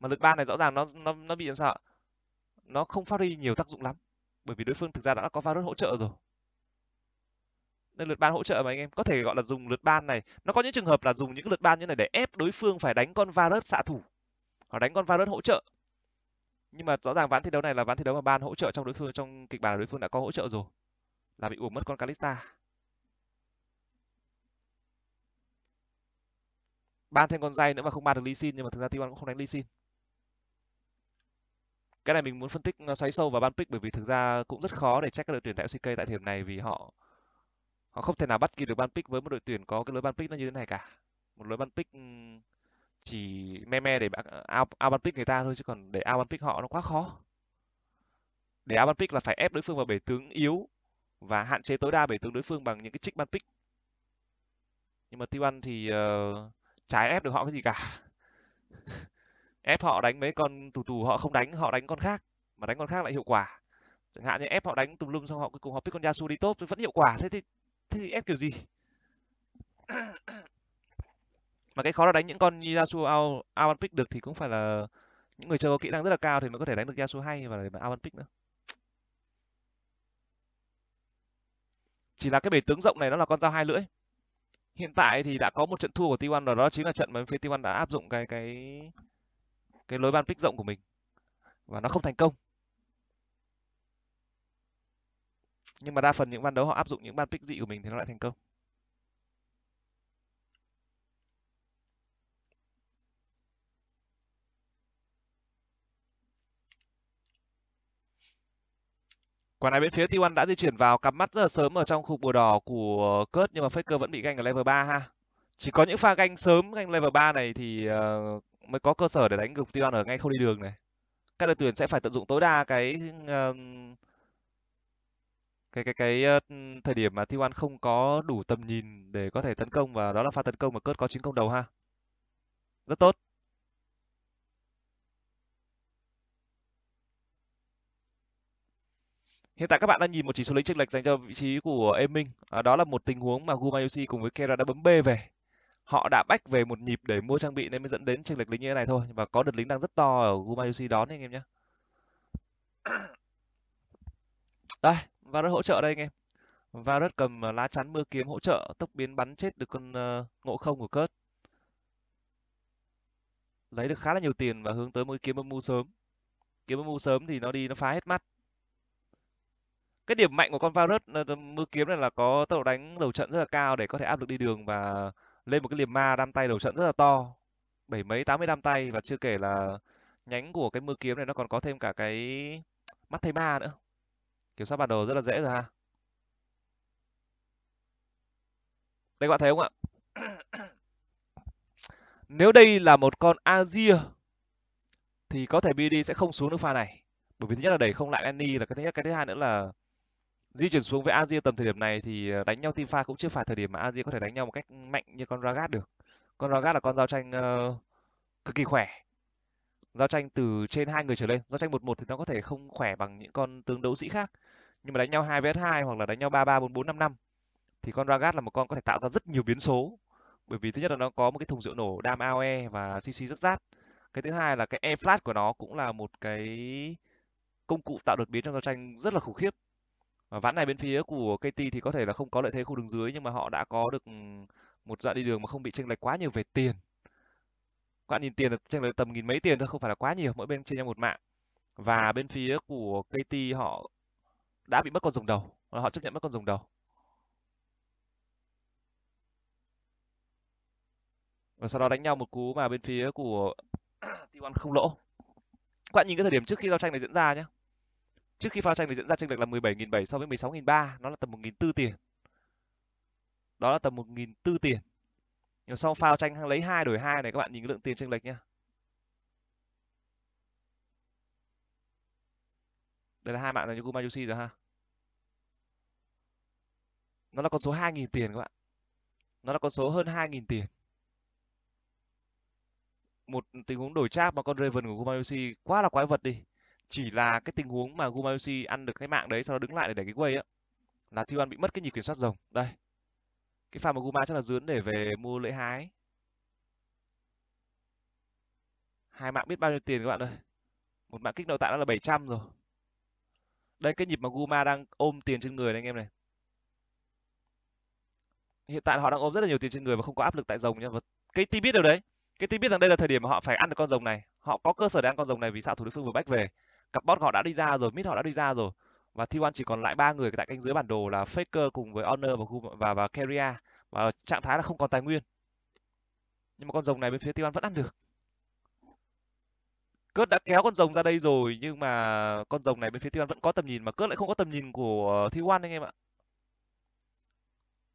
mà lượt ban này rõ ràng nó nó nó bị làm sao ạ nó không phát huy nhiều tác dụng lắm bởi vì đối phương thực ra đã có Varus hỗ trợ rồi nên lượt ban hỗ trợ mà anh em có thể gọi là dùng lượt ban này nó có những trường hợp là dùng những lượt ban như này để ép đối phương phải đánh con varus xạ thủ hoặc đánh con varus hỗ trợ nhưng mà rõ ràng ván thi đấu này là ván thi đấu mà ban hỗ trợ trong đối phương trong kịch bản đối phương đã có hỗ trợ rồi là bị uổng mất con kalista ban thêm con dây nữa mà không ban được ly xin nhưng mà thực ra T1 cũng không đánh ly xin cái này mình muốn phân tích ờ, xoáy sâu vào ban pick bởi vì thực ra cũng rất khó để check các đội tuyển tại FCK tại thời điểm này vì họ họ không thể nào bắt kịp được ban pick với một đội tuyển có cái lối ban pick nó như thế này cả một lối ban pick ừ, chỉ me me để ờ, ao ao ban pick người ta thôi chứ còn để ao ban pick họ nó quá khó để ao ban pick là phải ép đối phương vào bể tướng yếu và hạn chế tối đa bể tướng đối phương bằng những cái trích ban pick nhưng mà T1 thì uh, ờ, trái ép được họ cái gì cả ép họ đánh mấy con tù tù họ không đánh họ đánh con khác mà đánh con khác lại hiệu quả chẳng hạn như ép họ đánh tùm lum xong họ cuối cùng họ pick con Yasu đi tốt vẫn hiệu quả thế thì thì ép kiểu gì mà cái khó là đánh những con như Yasuo ao ao pick được thì cũng phải là những người chơi có kỹ năng rất là cao thì mới có thể đánh được Yasuo hay và để mà pick nữa chỉ là cái bể tướng rộng này nó là con dao hai lưỡi hiện tại thì đã có một trận thua của T1 rồi đó chính là trận mà phía T1 đã áp dụng cái cái cái lối ban pick rộng của mình và nó không thành công nhưng mà đa phần những ban đấu họ áp dụng những ban pick dị của mình thì nó lại thành công Quả này bên phía T1 đã di chuyển vào cặp mắt rất là sớm ở trong khu bùa đỏ của Cớt nhưng mà Faker vẫn bị ganh ở level 3 ha. Chỉ có những pha ganh sớm ganh level 3 này thì ờ, mới có cơ sở để đánh gục T1 ở ngay không đi đường này. Các đội tuyển sẽ phải tận dụng tối đa cái uh, cái cái cái thời điểm mà T1 không có đủ tầm nhìn để có thể tấn công và đó là pha tấn công mà Cớt có chiến công đầu ha. Rất tốt. Hiện tại các bạn đang nhìn một chỉ số lĩnh chênh lệch dành cho vị trí của Em Minh. À, đó là một tình huống mà Gumayushi cùng với Kera đã bấm B về. Họ đã bách về một nhịp để mua trang bị nên mới dẫn đến chênh lệch lính như thế này thôi. Và có đợt lính đang rất to ở Gumayushi đón anh em nhé. Đây, Varus hỗ trợ đây anh em. Varus cầm à, lá chắn mưa kiếm hỗ trợ tốc biến bắn chết được con uh, ngộ không của Cớt. Lấy được khá là nhiều tiền và hướng tới một kiếm âm mưu sớm. Kiếm âm mưu sớm thì nó đi nó phá hết mắt. Cái điểm mạnh của con Varus uh, mưa kiếm này là có tốc độ đánh đầu trận rất là cao để có thể áp lực đi đường và lên một cái liềm ma đam tay đầu trận rất là to. Bảy mấy tám mươi đam tay và chưa kể là nhánh của cái mưa kiếm này nó còn có thêm cả cái mắt thầy ba nữa Kiểm soát bản đồ rất là dễ rồi ha. Đây các bạn thấy không ạ? Nếu đây là một con Azir thì có thể BD sẽ không xuống nước pha này. Bởi vì thứ nhất là đẩy không lại Annie là cái thứ nhất, cái thứ hai nữa là di chuyển xuống với Azir tầm thời điểm này thì ờ, đánh nhau team pha cũng chưa phải thời điểm mà Azir có thể đánh nhau một cách mạnh như con Ragat được. Con Ragat là con giao tranh uh, cực kỳ khỏe. Giao tranh từ trên hai người trở lên, giao tranh một một thì nó có thể không khỏe bằng những con tướng đấu sĩ khác nhưng mà đánh nhau 2 vs 2 hoặc là đánh nhau 3 3 4 4 5 5 thì con Ragat là một con có thể tạo ra rất nhiều biến số. Bởi vì thứ nhất là nó có một cái thùng rượu nổ đam AoE và CC rất rát. Cái thứ hai là cái e flat của nó cũng là một cái công cụ tạo đột biến trong giao tranh rất là khủng khiếp. Và ván này bên phía của KT thì có thể là không có lợi thế khu đường dưới nhưng mà họ đã có được ừ, một đoạn đi đường mà không bị chênh lệch quá nhiều về tiền. Các bạn nhìn tiền là chênh lệch tầm nghìn mấy tiền thôi, không phải là quá nhiều, mỗi bên chia nhau một mạng. Và bên phía của KT họ đã bị mất con rồng đầu họ chấp nhận mất con rồng đầu và sau đó đánh nhau một cú mà bên phía của T1 không lỗ các bạn nhìn cái thời điểm trước khi giao tranh này diễn ra nhé trước khi giao tranh này diễn ra tranh lệch là 17.700 so với 16.300 nó là tầm 1.400 tiền đó là tầm 1.400 tiền nhưng sau pha tranh lấy hai đổi hai này các bạn nhìn cái lượng tiền tranh lệch nhá Thế là hai bạn là Yukuma Yushi rồi ha. Nó là con số 2.000 tiền các bạn. Nó là con số hơn 2.000 tiền. Một tình huống đổi trap mà con Raven của Gumayoshi quá là quái vật đi. Chỉ là cái tình huống mà Gumayoshi ăn được cái mạng đấy sau đó đứng lại để đẩy cái quay á. Là Thiêu bị mất cái nhịp kiểm soát rồng. Đây. Cái pha mà Guma chắc là dướn để về mua lễ hái. Hai mạng biết bao nhiêu tiền các bạn ơi. Một mạng kích nội tại đã là 700 rồi. Đây cái nhịp mà Guma đang ôm tiền trên người này anh em này. Hiện tại họ đang ôm rất là nhiều tiền trên người và không có áp lực tại rồng nhá. Và cái team biết đâu đấy. Cái team biết rằng đây là thời điểm mà họ phải ăn được con rồng này. Họ có cơ sở để ăn con rồng này vì sao thủ đối phương vừa bách về. Cặp bot họ đã đi ra rồi, mid họ đã đi ra rồi. Và T1 chỉ còn lại ba người tại cánh dưới bản đồ là Faker cùng với Honor và Guma và và Carrier và trạng thái là không còn tài nguyên. Nhưng mà con rồng này bên phía T1 vẫn ăn được cướp đã kéo con rồng ra đây rồi nhưng mà con rồng này bên phía Thi Hoan vẫn có tầm nhìn mà cướp lại không có tầm nhìn của Thi Hoan anh em ạ.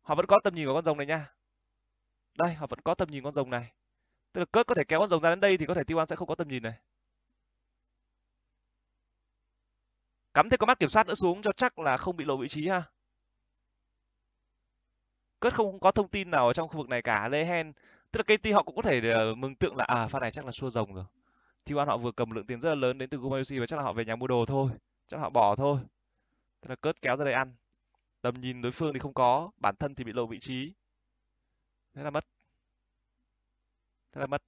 Họ vẫn có tầm nhìn của con rồng này nha. Đây, họ vẫn có tầm nhìn con rồng này. Tức là cướp có thể kéo con rồng ra đến đây thì có thể Thi Hoan sẽ không có tầm nhìn này. Cắm thêm con mắt kiểm soát nữa xuống cho chắc là không bị lộ vị trí ha. Cớt không có thông tin nào ở trong khu vực này cả. Lê Hen, tức là KT họ cũng có thể ờ, mừng tượng là à pha này chắc là xua rồng rồi thì An họ vừa cầm lượng tiền rất là lớn đến từ Gumayusi và chắc là họ về nhà mua đồ thôi. Chắc là họ bỏ thôi. Thế là cớt kéo ra đây ăn. Tầm nhìn đối phương thì không có, bản thân thì bị lộ vị trí. Thế là mất. Thế là mất.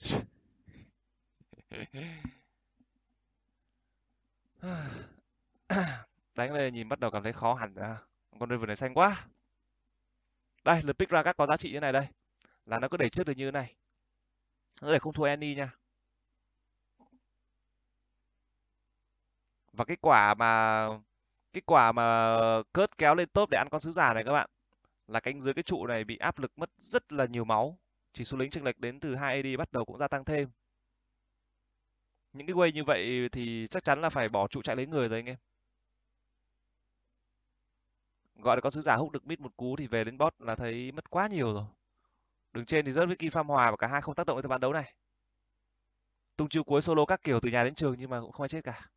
Đánh lên nhìn bắt đầu cảm thấy khó hẳn rồi à. Con river này xanh quá. Đây, lượt pick ra các có giá trị như này đây. Là nó cứ đẩy trước được như thế này nó để không thua any nha và kết quả mà kết quả mà cớt kéo lên top để ăn con sứ giả này các bạn là cánh dưới cái trụ này bị áp lực mất rất là nhiều máu chỉ số lính chênh lệch đến từ 2 AD bắt đầu cũng gia tăng thêm những cái way như vậy thì chắc chắn là phải bỏ trụ chạy lấy người rồi anh em gọi được con sứ giả hút được mid một cú thì về đến bot là thấy mất quá nhiều rồi Đường trên thì rớt với Kim Pham Hòa và cả hai không tác động đến bán đấu này. Tung chiêu cuối solo các kiểu từ nhà đến trường nhưng mà cũng không ai chết cả.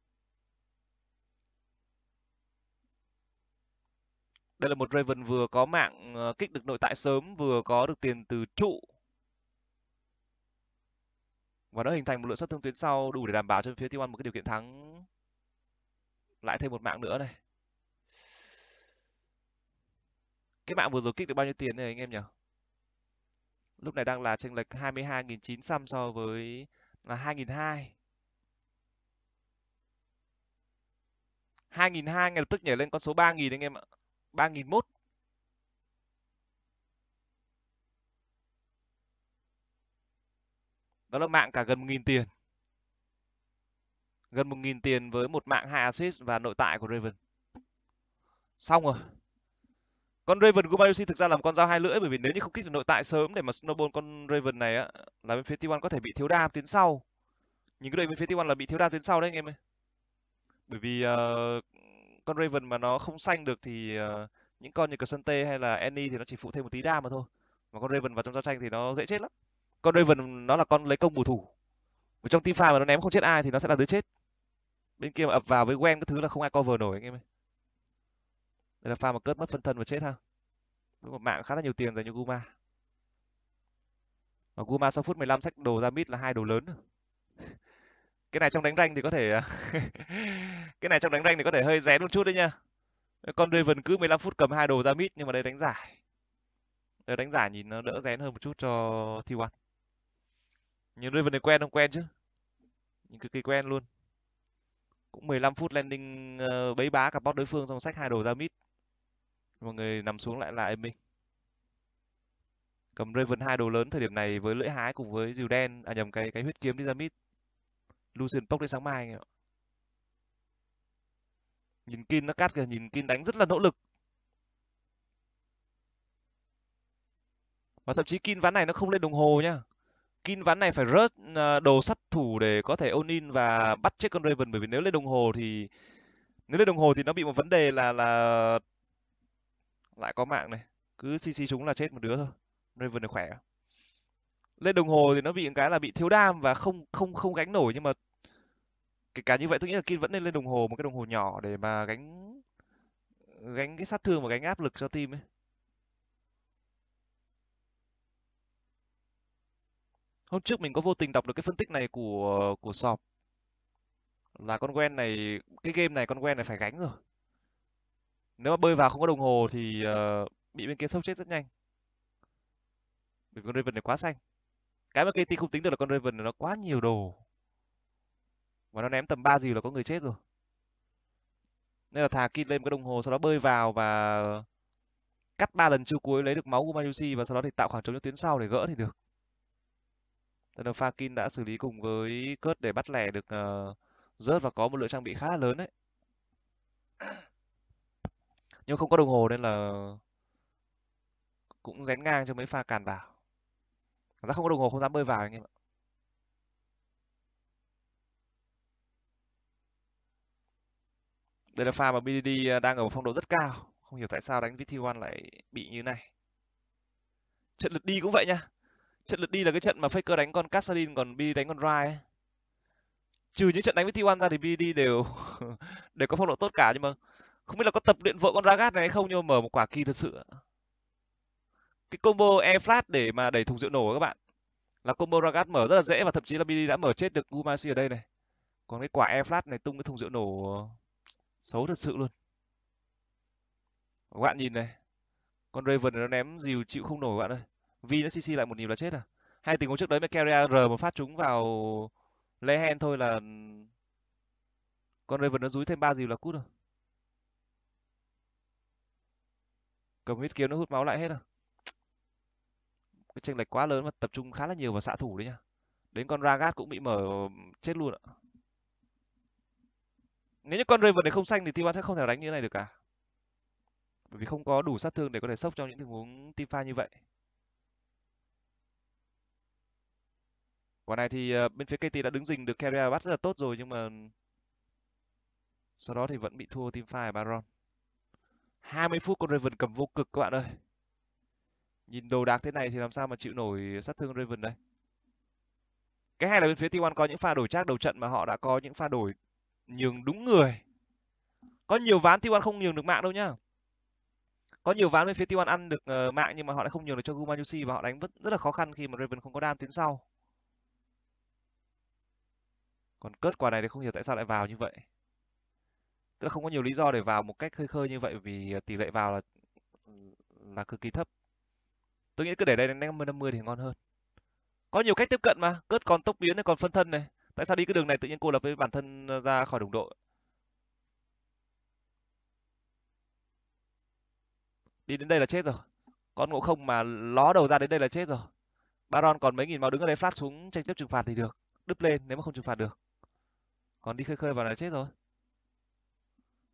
Đây là một Raven vừa có mạng ờ, kích được nội tại sớm, vừa có được tiền từ trụ. Và nó hình thành một lượng sát thương tuyến sau đủ để đảm bảo cho phía T1 một cái điều kiện thắng. Lại thêm một mạng nữa này. Cái mạng vừa rồi kích được bao nhiêu tiền này anh em nhỉ? lúc này đang là chênh lệch 22.900 so với là 2.200. 2.200 ngay lập tức nhảy lên con số 3.000 anh em ạ. 3.001. Đó là mạng cả gần 1.000 tiền. Gần 1.000 tiền với một mạng hai assist và nội tại của Raven. Xong rồi con Raven Gumayusi thực ra là một con dao hai lưỡi bởi vì nếu như không kích được nội tại sớm để mà snowball con Raven này á là bên phía T1 có thể bị thiếu đa tuyến sau những cái đội bên phía T1 là bị thiếu đa tuyến sau đấy anh em ơi bởi vì uh, con Raven mà nó không xanh được thì uh, những con như cờ tê hay là Annie thì nó chỉ phụ thêm một tí đa mà thôi mà con Raven vào trong giao tranh thì nó dễ chết lắm con Raven nó là con lấy công bù thủ ở trong team fight mà nó ném không chết ai thì nó sẽ là đứa chết bên kia mà ập vào với Gwen cái thứ là không ai cover nổi anh em ơi đây là pha mà cớt mất vâng phân thân và chết ha. Với một mạng khá là nhiều tiền dành cho Guma. Và Guma sau phút 15 sách đồ ra mid là hai đồ lớn. Cái này trong đánh ranh thì có thể cái này trong đánh ranh thì có thể hơi rén một chút đấy nha. Con Raven cứ 15 phút cầm hai đồ ra mid nhưng mà đây đánh giải. Đây đánh giải nhìn nó đỡ rén hơn một chút cho T1. Nhưng Raven này quen không quen chứ. Nhìn cực kỳ quen luôn cũng 15 phút landing ờ, bấy bá cặp bot đối phương xong sách hai đồ ra mid mọi người nằm xuống lại là mình cầm Raven hai đồ lớn thời điểm này với lưỡi hái cùng với dìu đen à nhầm cái cái huyết kiếm đi ra mid Lucian Pốc đến sáng mai anh ạ nhìn Kin nó cắt kìa nhìn Kin đánh rất là nỗ lực và thậm chí Kin ván này nó không lên đồng hồ nhá Kin ván này phải rớt à, đồ sắt thủ để có thể ôn in và bắt chết con Raven bởi vì nếu lên đồng hồ thì nếu lên đồng hồ thì nó bị một vấn đề là là lại có mạng này cứ cc chúng là chết một đứa thôi Raven được khỏe à? lên đồng hồ thì nó bị cái là bị thiếu đam và không không không gánh nổi nhưng mà kể cả như vậy tôi nghĩ là Kim vẫn nên lên đồng hồ một cái đồng hồ nhỏ để mà gánh gánh cái sát thương và gánh áp lực cho team ấy hôm trước mình có vô tình đọc được cái phân tích này của của sọp là con quen này cái game này con quen này phải gánh rồi nếu mà bơi vào không có đồng hồ thì ờ, bị bên kia sốc chết rất nhanh vì con Raven này quá xanh cái mà KT không tính được là con Raven này nó quá nhiều đồ và nó ném tầm ba gì là có người chết rồi nên là thà kit lên cái đồng hồ sau đó bơi vào và cắt ba lần chiêu cuối lấy được máu của majusi và sau đó thì tạo khoảng trống cho tuyến sau để gỡ thì được Tần đồng Fakin đã xử lý cùng với Kurt để bắt lẻ được uh, ờ, rớt và có một lượng trang bị khá là lớn đấy nhưng không có đồng hồ nên là cũng rén ngang cho mấy pha càn vào cảm giác không có đồng hồ không dám bơi vào anh em ạ đây là pha mà BDD à, đang ở một phong độ rất cao không hiểu tại sao đánh VT1 lại bị như này trận lượt đi cũng vậy nha, trận lượt đi là cái trận mà Faker đánh con Kassadin còn BDD đánh con Rai trừ những trận đánh VT1 ra thì BDD đều đều có phong độ tốt cả nhưng mà không biết là có tập luyện vợ con Ragat này hay không nhưng mà mở một quả kỳ thật sự cái combo e flat để mà đẩy thùng rượu nổ các bạn là combo Ragat mở rất là dễ và thậm chí là Billy đã mở chết được Gumasi ở đây này còn cái quả e flat này tung cái thùng rượu nổ xấu thật sự luôn các bạn nhìn này con Raven nó ném dìu chịu không nổi các bạn ơi Vi nó CC lại một nhịp là chết à hai tình huống trước đấy mà Carrier R một phát trúng vào Lehen thôi là con Raven nó dúi thêm ba dìu là cút rồi cầm huyết kiếm nó hút máu lại hết rồi à? cái tranh lệch quá lớn mà tập trung khá là nhiều vào xạ thủ đấy nha đến con ragat cũng bị mở chết luôn ạ nếu như con raven này không xanh thì team sẽ không thể đánh như thế này được cả bởi vì không có đủ sát thương để có thể sốc trong những tình huống team pha như vậy quả này thì ờ, bên phía KT đã đứng dình được carrier bắt rất là tốt rồi nhưng mà sau đó thì vẫn bị thua team pha Baron 20 phút con Raven cầm vô cực các bạn ơi. Nhìn đồ đạc thế này thì làm sao mà chịu nổi sát thương Raven đây. Cái hay là bên phía T1 có những pha đổi trác đầu trận mà họ đã có những pha đổi nhường đúng người. Có nhiều ván T1 không nhường được mạng đâu nhá. Có nhiều ván bên phía T1 ăn được uh, mạng nhưng mà họ lại không nhường được cho Gumanyusi và họ đánh rất, rất là khó khăn khi mà Raven không có đam tiến sau. Còn cớt quả này thì không hiểu tại sao lại vào như vậy tức là không có nhiều lý do để vào một cách khơi khơi như vậy vì ờ, tỷ lệ vào là là cực kỳ thấp tôi nghĩ cứ để đây đến 50 50 thì ngon hơn có nhiều cách tiếp cận mà cớt còn tốc biến này còn phân thân này tại sao đi cái đường này tự nhiên cô lập với bản thân ờ, ra khỏi đồng đội đi đến đây là chết rồi con ngộ không mà ló đầu ra đến đây là chết rồi baron còn mấy nghìn máu đứng ở đây phát xuống tranh chấp trừng phạt thì được đứt lên nếu mà không trừng phạt được còn đi khơi khơi vào là chết rồi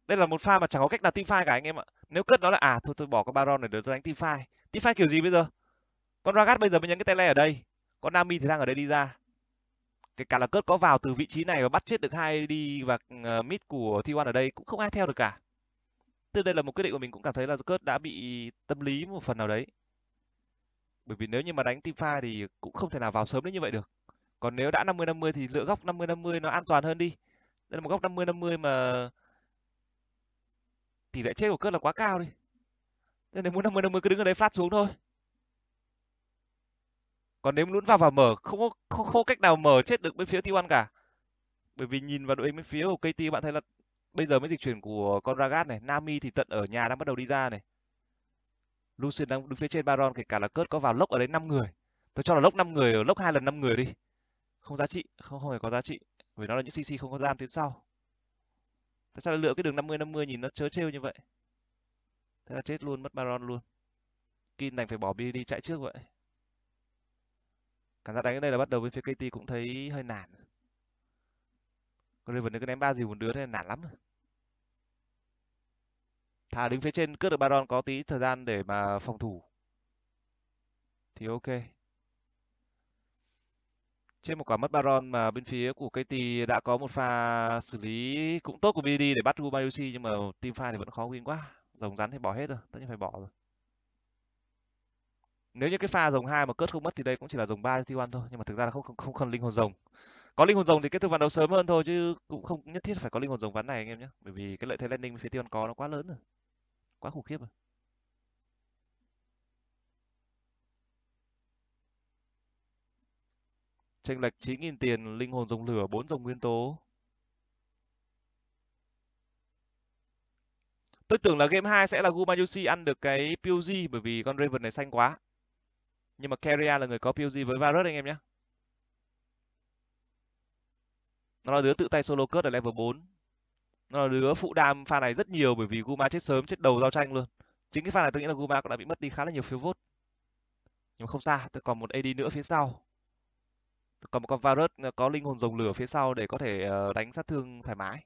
đây là một pha mà chẳng có cách nào team fight cả anh em ạ nếu cất nó là à thôi tôi bỏ cái baron này để tôi đánh team fight team fight kiểu gì bây giờ con ragat bây giờ mới nhấn cái tay le ở đây con nami thì đang ở đây đi ra kể cả là cớt có vào từ vị trí này và bắt chết được hai đi và ờ, mid của t ở đây cũng không ai theo được cả. Từ đây là một quyết định của mình cũng cảm thấy là cớt đã bị tâm lý một phần nào đấy. Bởi vì nếu như mà đánh team pha thì cũng không thể nào vào sớm đến như vậy được. Còn nếu đã 50 50 thì lựa góc 50 50 nó an toàn hơn đi. Đây là một góc 50 50 mà tỷ lệ chết của cướp là quá cao đi nên nếu muốn năm mươi năm mươi cứ đứng ở đây phát xuống thôi còn nếu lún vào và mở không có không, không cách nào mở chết được bên phía T1 cả bởi vì nhìn vào đội hình bên phía của KT bạn thấy là bây giờ mới dịch chuyển của con Ragat này Nami thì tận ở nhà đang bắt đầu đi ra này Lucian đang đứng phía trên Baron kể cả là cướp có vào lốc ở đấy 5 người tôi cho là lốc 5 người lốc hai lần 5 người đi không giá trị không không hề có giá trị vì nó là những CC không có giam tiến sau tại sao lại lựa cái đường 50 50 nhìn nó chớ trêu như vậy thế là chết luôn mất baron luôn kin đành phải bỏ bd chạy trước vậy cảm giác đánh ở đây là bắt đầu bên phía kt cũng thấy hơi nản còn Raven cứ ném ba gì một đứa thế là nản lắm thà đứng phía trên cướp được baron có tí thời gian để mà phòng thủ thì ok trên một quả mất Baron mà bên phía của KT đã có một pha xử lý cũng tốt của BD để bắt Gumayushi nhưng mà team fight thì vẫn khó win quá. Rồng rắn thì bỏ hết rồi, tất nhiên phải bỏ rồi. Nếu như cái pha rồng hai mà cớt không mất thì đây cũng chỉ là rồng ba cho T1 thôi, nhưng mà thực ra là không không không cần linh hồn rồng. Có linh hồn rồng thì kết thúc ván đấu sớm hơn thôi chứ cũng không nhất thiết phải có linh hồn rồng ván này anh em nhé, bởi vì cái lợi thế landing phía T1 có nó quá lớn rồi. Quá khủng khiếp rồi. chênh lệch 9.000 tiền linh hồn dòng lửa 4 dòng nguyên tố. Tôi tưởng là game 2 sẽ là Gumayushi ăn được cái PUG bởi vì con Raven này xanh quá. Nhưng mà Keria là người có PUG với Varus anh em nhé. Nó là đứa tự tay solo cướp ở level 4. Nó là đứa phụ đam pha này rất nhiều bởi vì Guma chết sớm, chết đầu giao tranh luôn. Chính cái pha này tôi nghĩ là Guma cũng đã bị mất đi khá là nhiều phiếu vote. Nhưng mà không sao, tôi còn một AD nữa phía sau còn một con Varus ờ, có linh hồn rồng lửa phía sau để có thể ờ, đánh sát thương thoải mái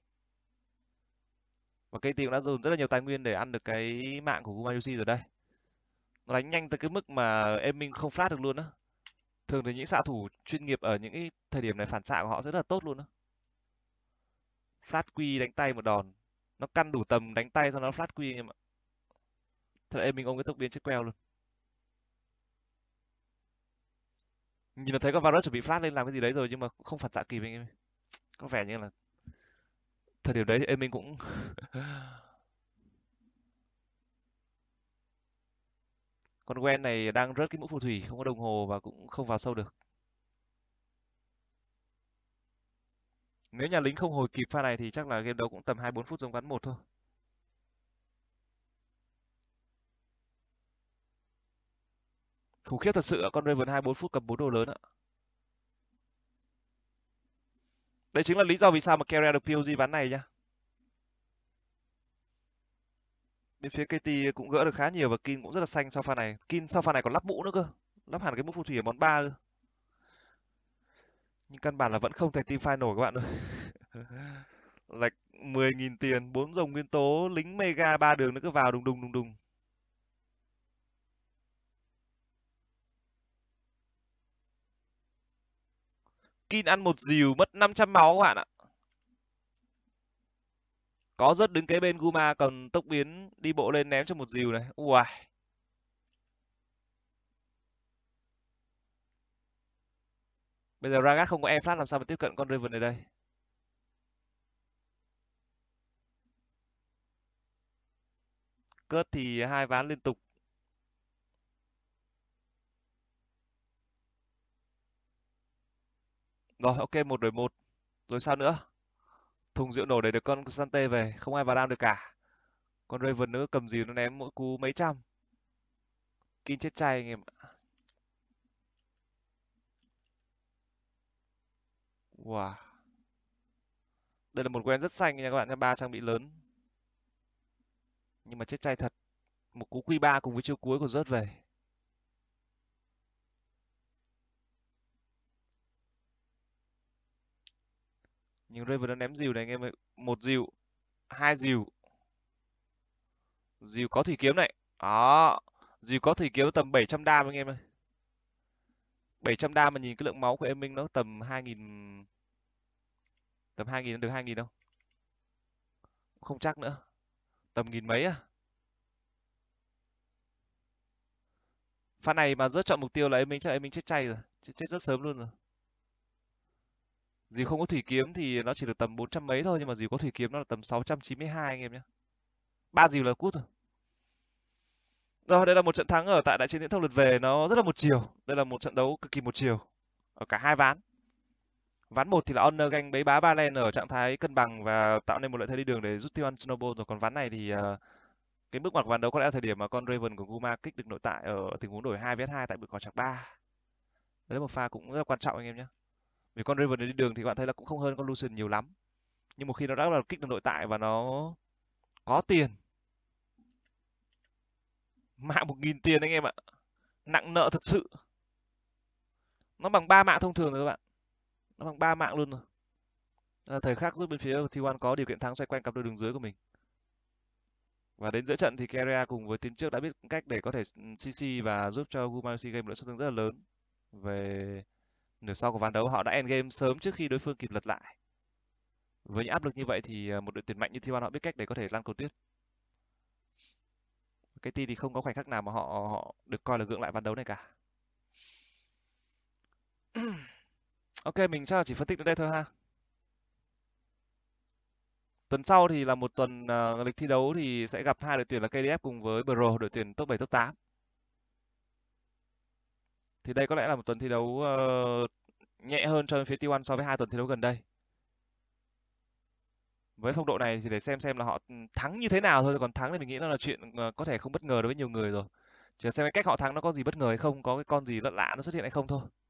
và cây team đã dồn rất là nhiều tài nguyên để ăn được cái mạng của Gumayushi rồi đây nó đánh nhanh tới cái mức mà em mình không flash được luôn á thường thì những xạ thủ chuyên nghiệp ở những cái thời điểm này phản xạ của họ sẽ rất là tốt luôn á flash quy đánh tay một đòn nó căn đủ tầm đánh tay cho nó flash quy em ạ thật là em mình ông cái tốc biến chết queo luôn nhìn là thấy con Varus chuẩn bị phát lên làm cái gì đấy rồi nhưng mà không phản xạ kịp anh em có vẻ như là thời điểm đấy em mình cũng con quen này đang rớt cái mũ phù thủy không có đồng hồ và cũng không vào sâu được nếu nhà lính không hồi kịp pha này thì chắc là game đấu cũng tầm hai bốn phút giống ván một thôi khủng khiếp thật sự ạ con Raven 24 phút cầm bốn đồ lớn ạ Đây chính là lý do vì sao mà Carrier được POG ván này nhá. Bên phía KT cũng gỡ được khá nhiều và Kin cũng rất là xanh sau pha này. Kin sau pha này còn lắp mũ nữa cơ. Lắp hẳn cái mũ phù thủy ở món 3 cơ. Nhưng căn bản là vẫn không thể team file nổi các bạn ơi. Lạch 10.000 tiền, 4 dòng nguyên tố, lính mega ba đường nữa cứ vào đùng đùng đùng đùng. Kin ăn một dìu mất 500 máu các bạn ạ. Có rất đứng kế bên Guma còn tốc biến đi bộ lên ném cho một dìu này. Uầy. Bây giờ Ragat không có E flash làm sao mà tiếp cận con Raven này đây. Cớt thì hai ván liên tục Rồi ok, một đổi một. Rồi sao nữa? Thùng rượu nổ để được con Sante về, không ai vào đam được cả. Con Raven nữa cầm gì nó ném mỗi cú mấy trăm. Kinh chết chay anh em ạ. Wow. Đây là một quen rất xanh nha các bạn nha, ba trang bị lớn. Nhưng mà chết chay thật. Một cú Q3 cùng với chiêu cuối của rớt về. nhưng Raven đã ném dìu này anh em ơi một dìu hai dìu dìu có thủy kiếm này đó dìu có thủy kiếm tầm 700 đam anh em ơi 700 đam mà nhìn cái lượng máu của em Minh nó tầm 2000 tầm 2000 được 2000 đâu không chắc nữa tầm nghìn mấy à pha này mà rớt chọn mục tiêu là em Minh chắc em Minh chết chay rồi chết, chết rất sớm luôn rồi Dìu không có thủy kiếm thì nó chỉ được tầm 400 mấy thôi nhưng mà dìu có thủy kiếm nó là tầm 692 anh em nhé. Ba dìu là cút rồi. Rồi đây là một trận thắng ở tại đại chiến diễn thông lượt về nó rất là một chiều. Đây là một trận đấu cực kỳ một chiều ở cả hai ván. Ván một thì là Honor ganh bấy bá ba len ở trạng thái cân bằng và tạo nên một lợi thế đi đường để rút tiêu ăn Snowball rồi còn ván này thì à, cái bước ngoặt ván đấu có lẽ là thời điểm mà con Raven của Guma kích được nội tại ở tình huống đổi 2 vs 2 tại bữa cỏ chạc 3. Đấy là một pha cũng rất là quan trọng anh em nhé vì con River này đi đường thì các bạn thấy là cũng không hơn con Lucian nhiều lắm nhưng một khi nó đã là kích được nội tại và nó có tiền mạng một nghìn tiền anh em ạ nặng nợ thật sự nó bằng ba mạng thông thường rồi các bạn nó bằng ba mạng luôn rồi à, thời khắc giúp bên phía T1 có điều kiện thắng xoay quanh cặp đôi đường dưới của mình và đến giữa trận thì Kerea cùng với tiến trước đã biết cách để có thể CC ừ, và giúp cho Gumayoshi game một lợi suất thương rất là lớn về nửa sau của ván đấu họ đã end game sớm trước khi đối phương kịp lật lại. Với những áp lực như vậy thì ờ, một đội tuyển mạnh như Thiên Ban họ biết cách để có thể lăn cầu tuyết. Cái ti thì không có khoảnh khắc nào mà họ họ được coi là gượng lại ván đấu này cả. ok, mình cho chỉ phân tích đến đây thôi ha. Tuần sau thì là một tuần uh, lịch thi đấu thì sẽ gặp hai đội tuyển là KDF cùng với Pro đội tuyển top 7 top 8 thì đây có lẽ là một tuần thi đấu uh, nhẹ hơn cho phía T1 so với hai tuần thi đấu gần đây. Với phong độ này thì để xem xem là họ ừ, thắng như thế nào thôi, còn thắng thì mình nghĩ là chuyện ờ, có thể không bất ngờ đối với nhiều người rồi. Chỉ xem cái cách họ thắng nó có gì bất ngờ hay không, có cái con gì lạ lạ nó xuất hiện hay không thôi.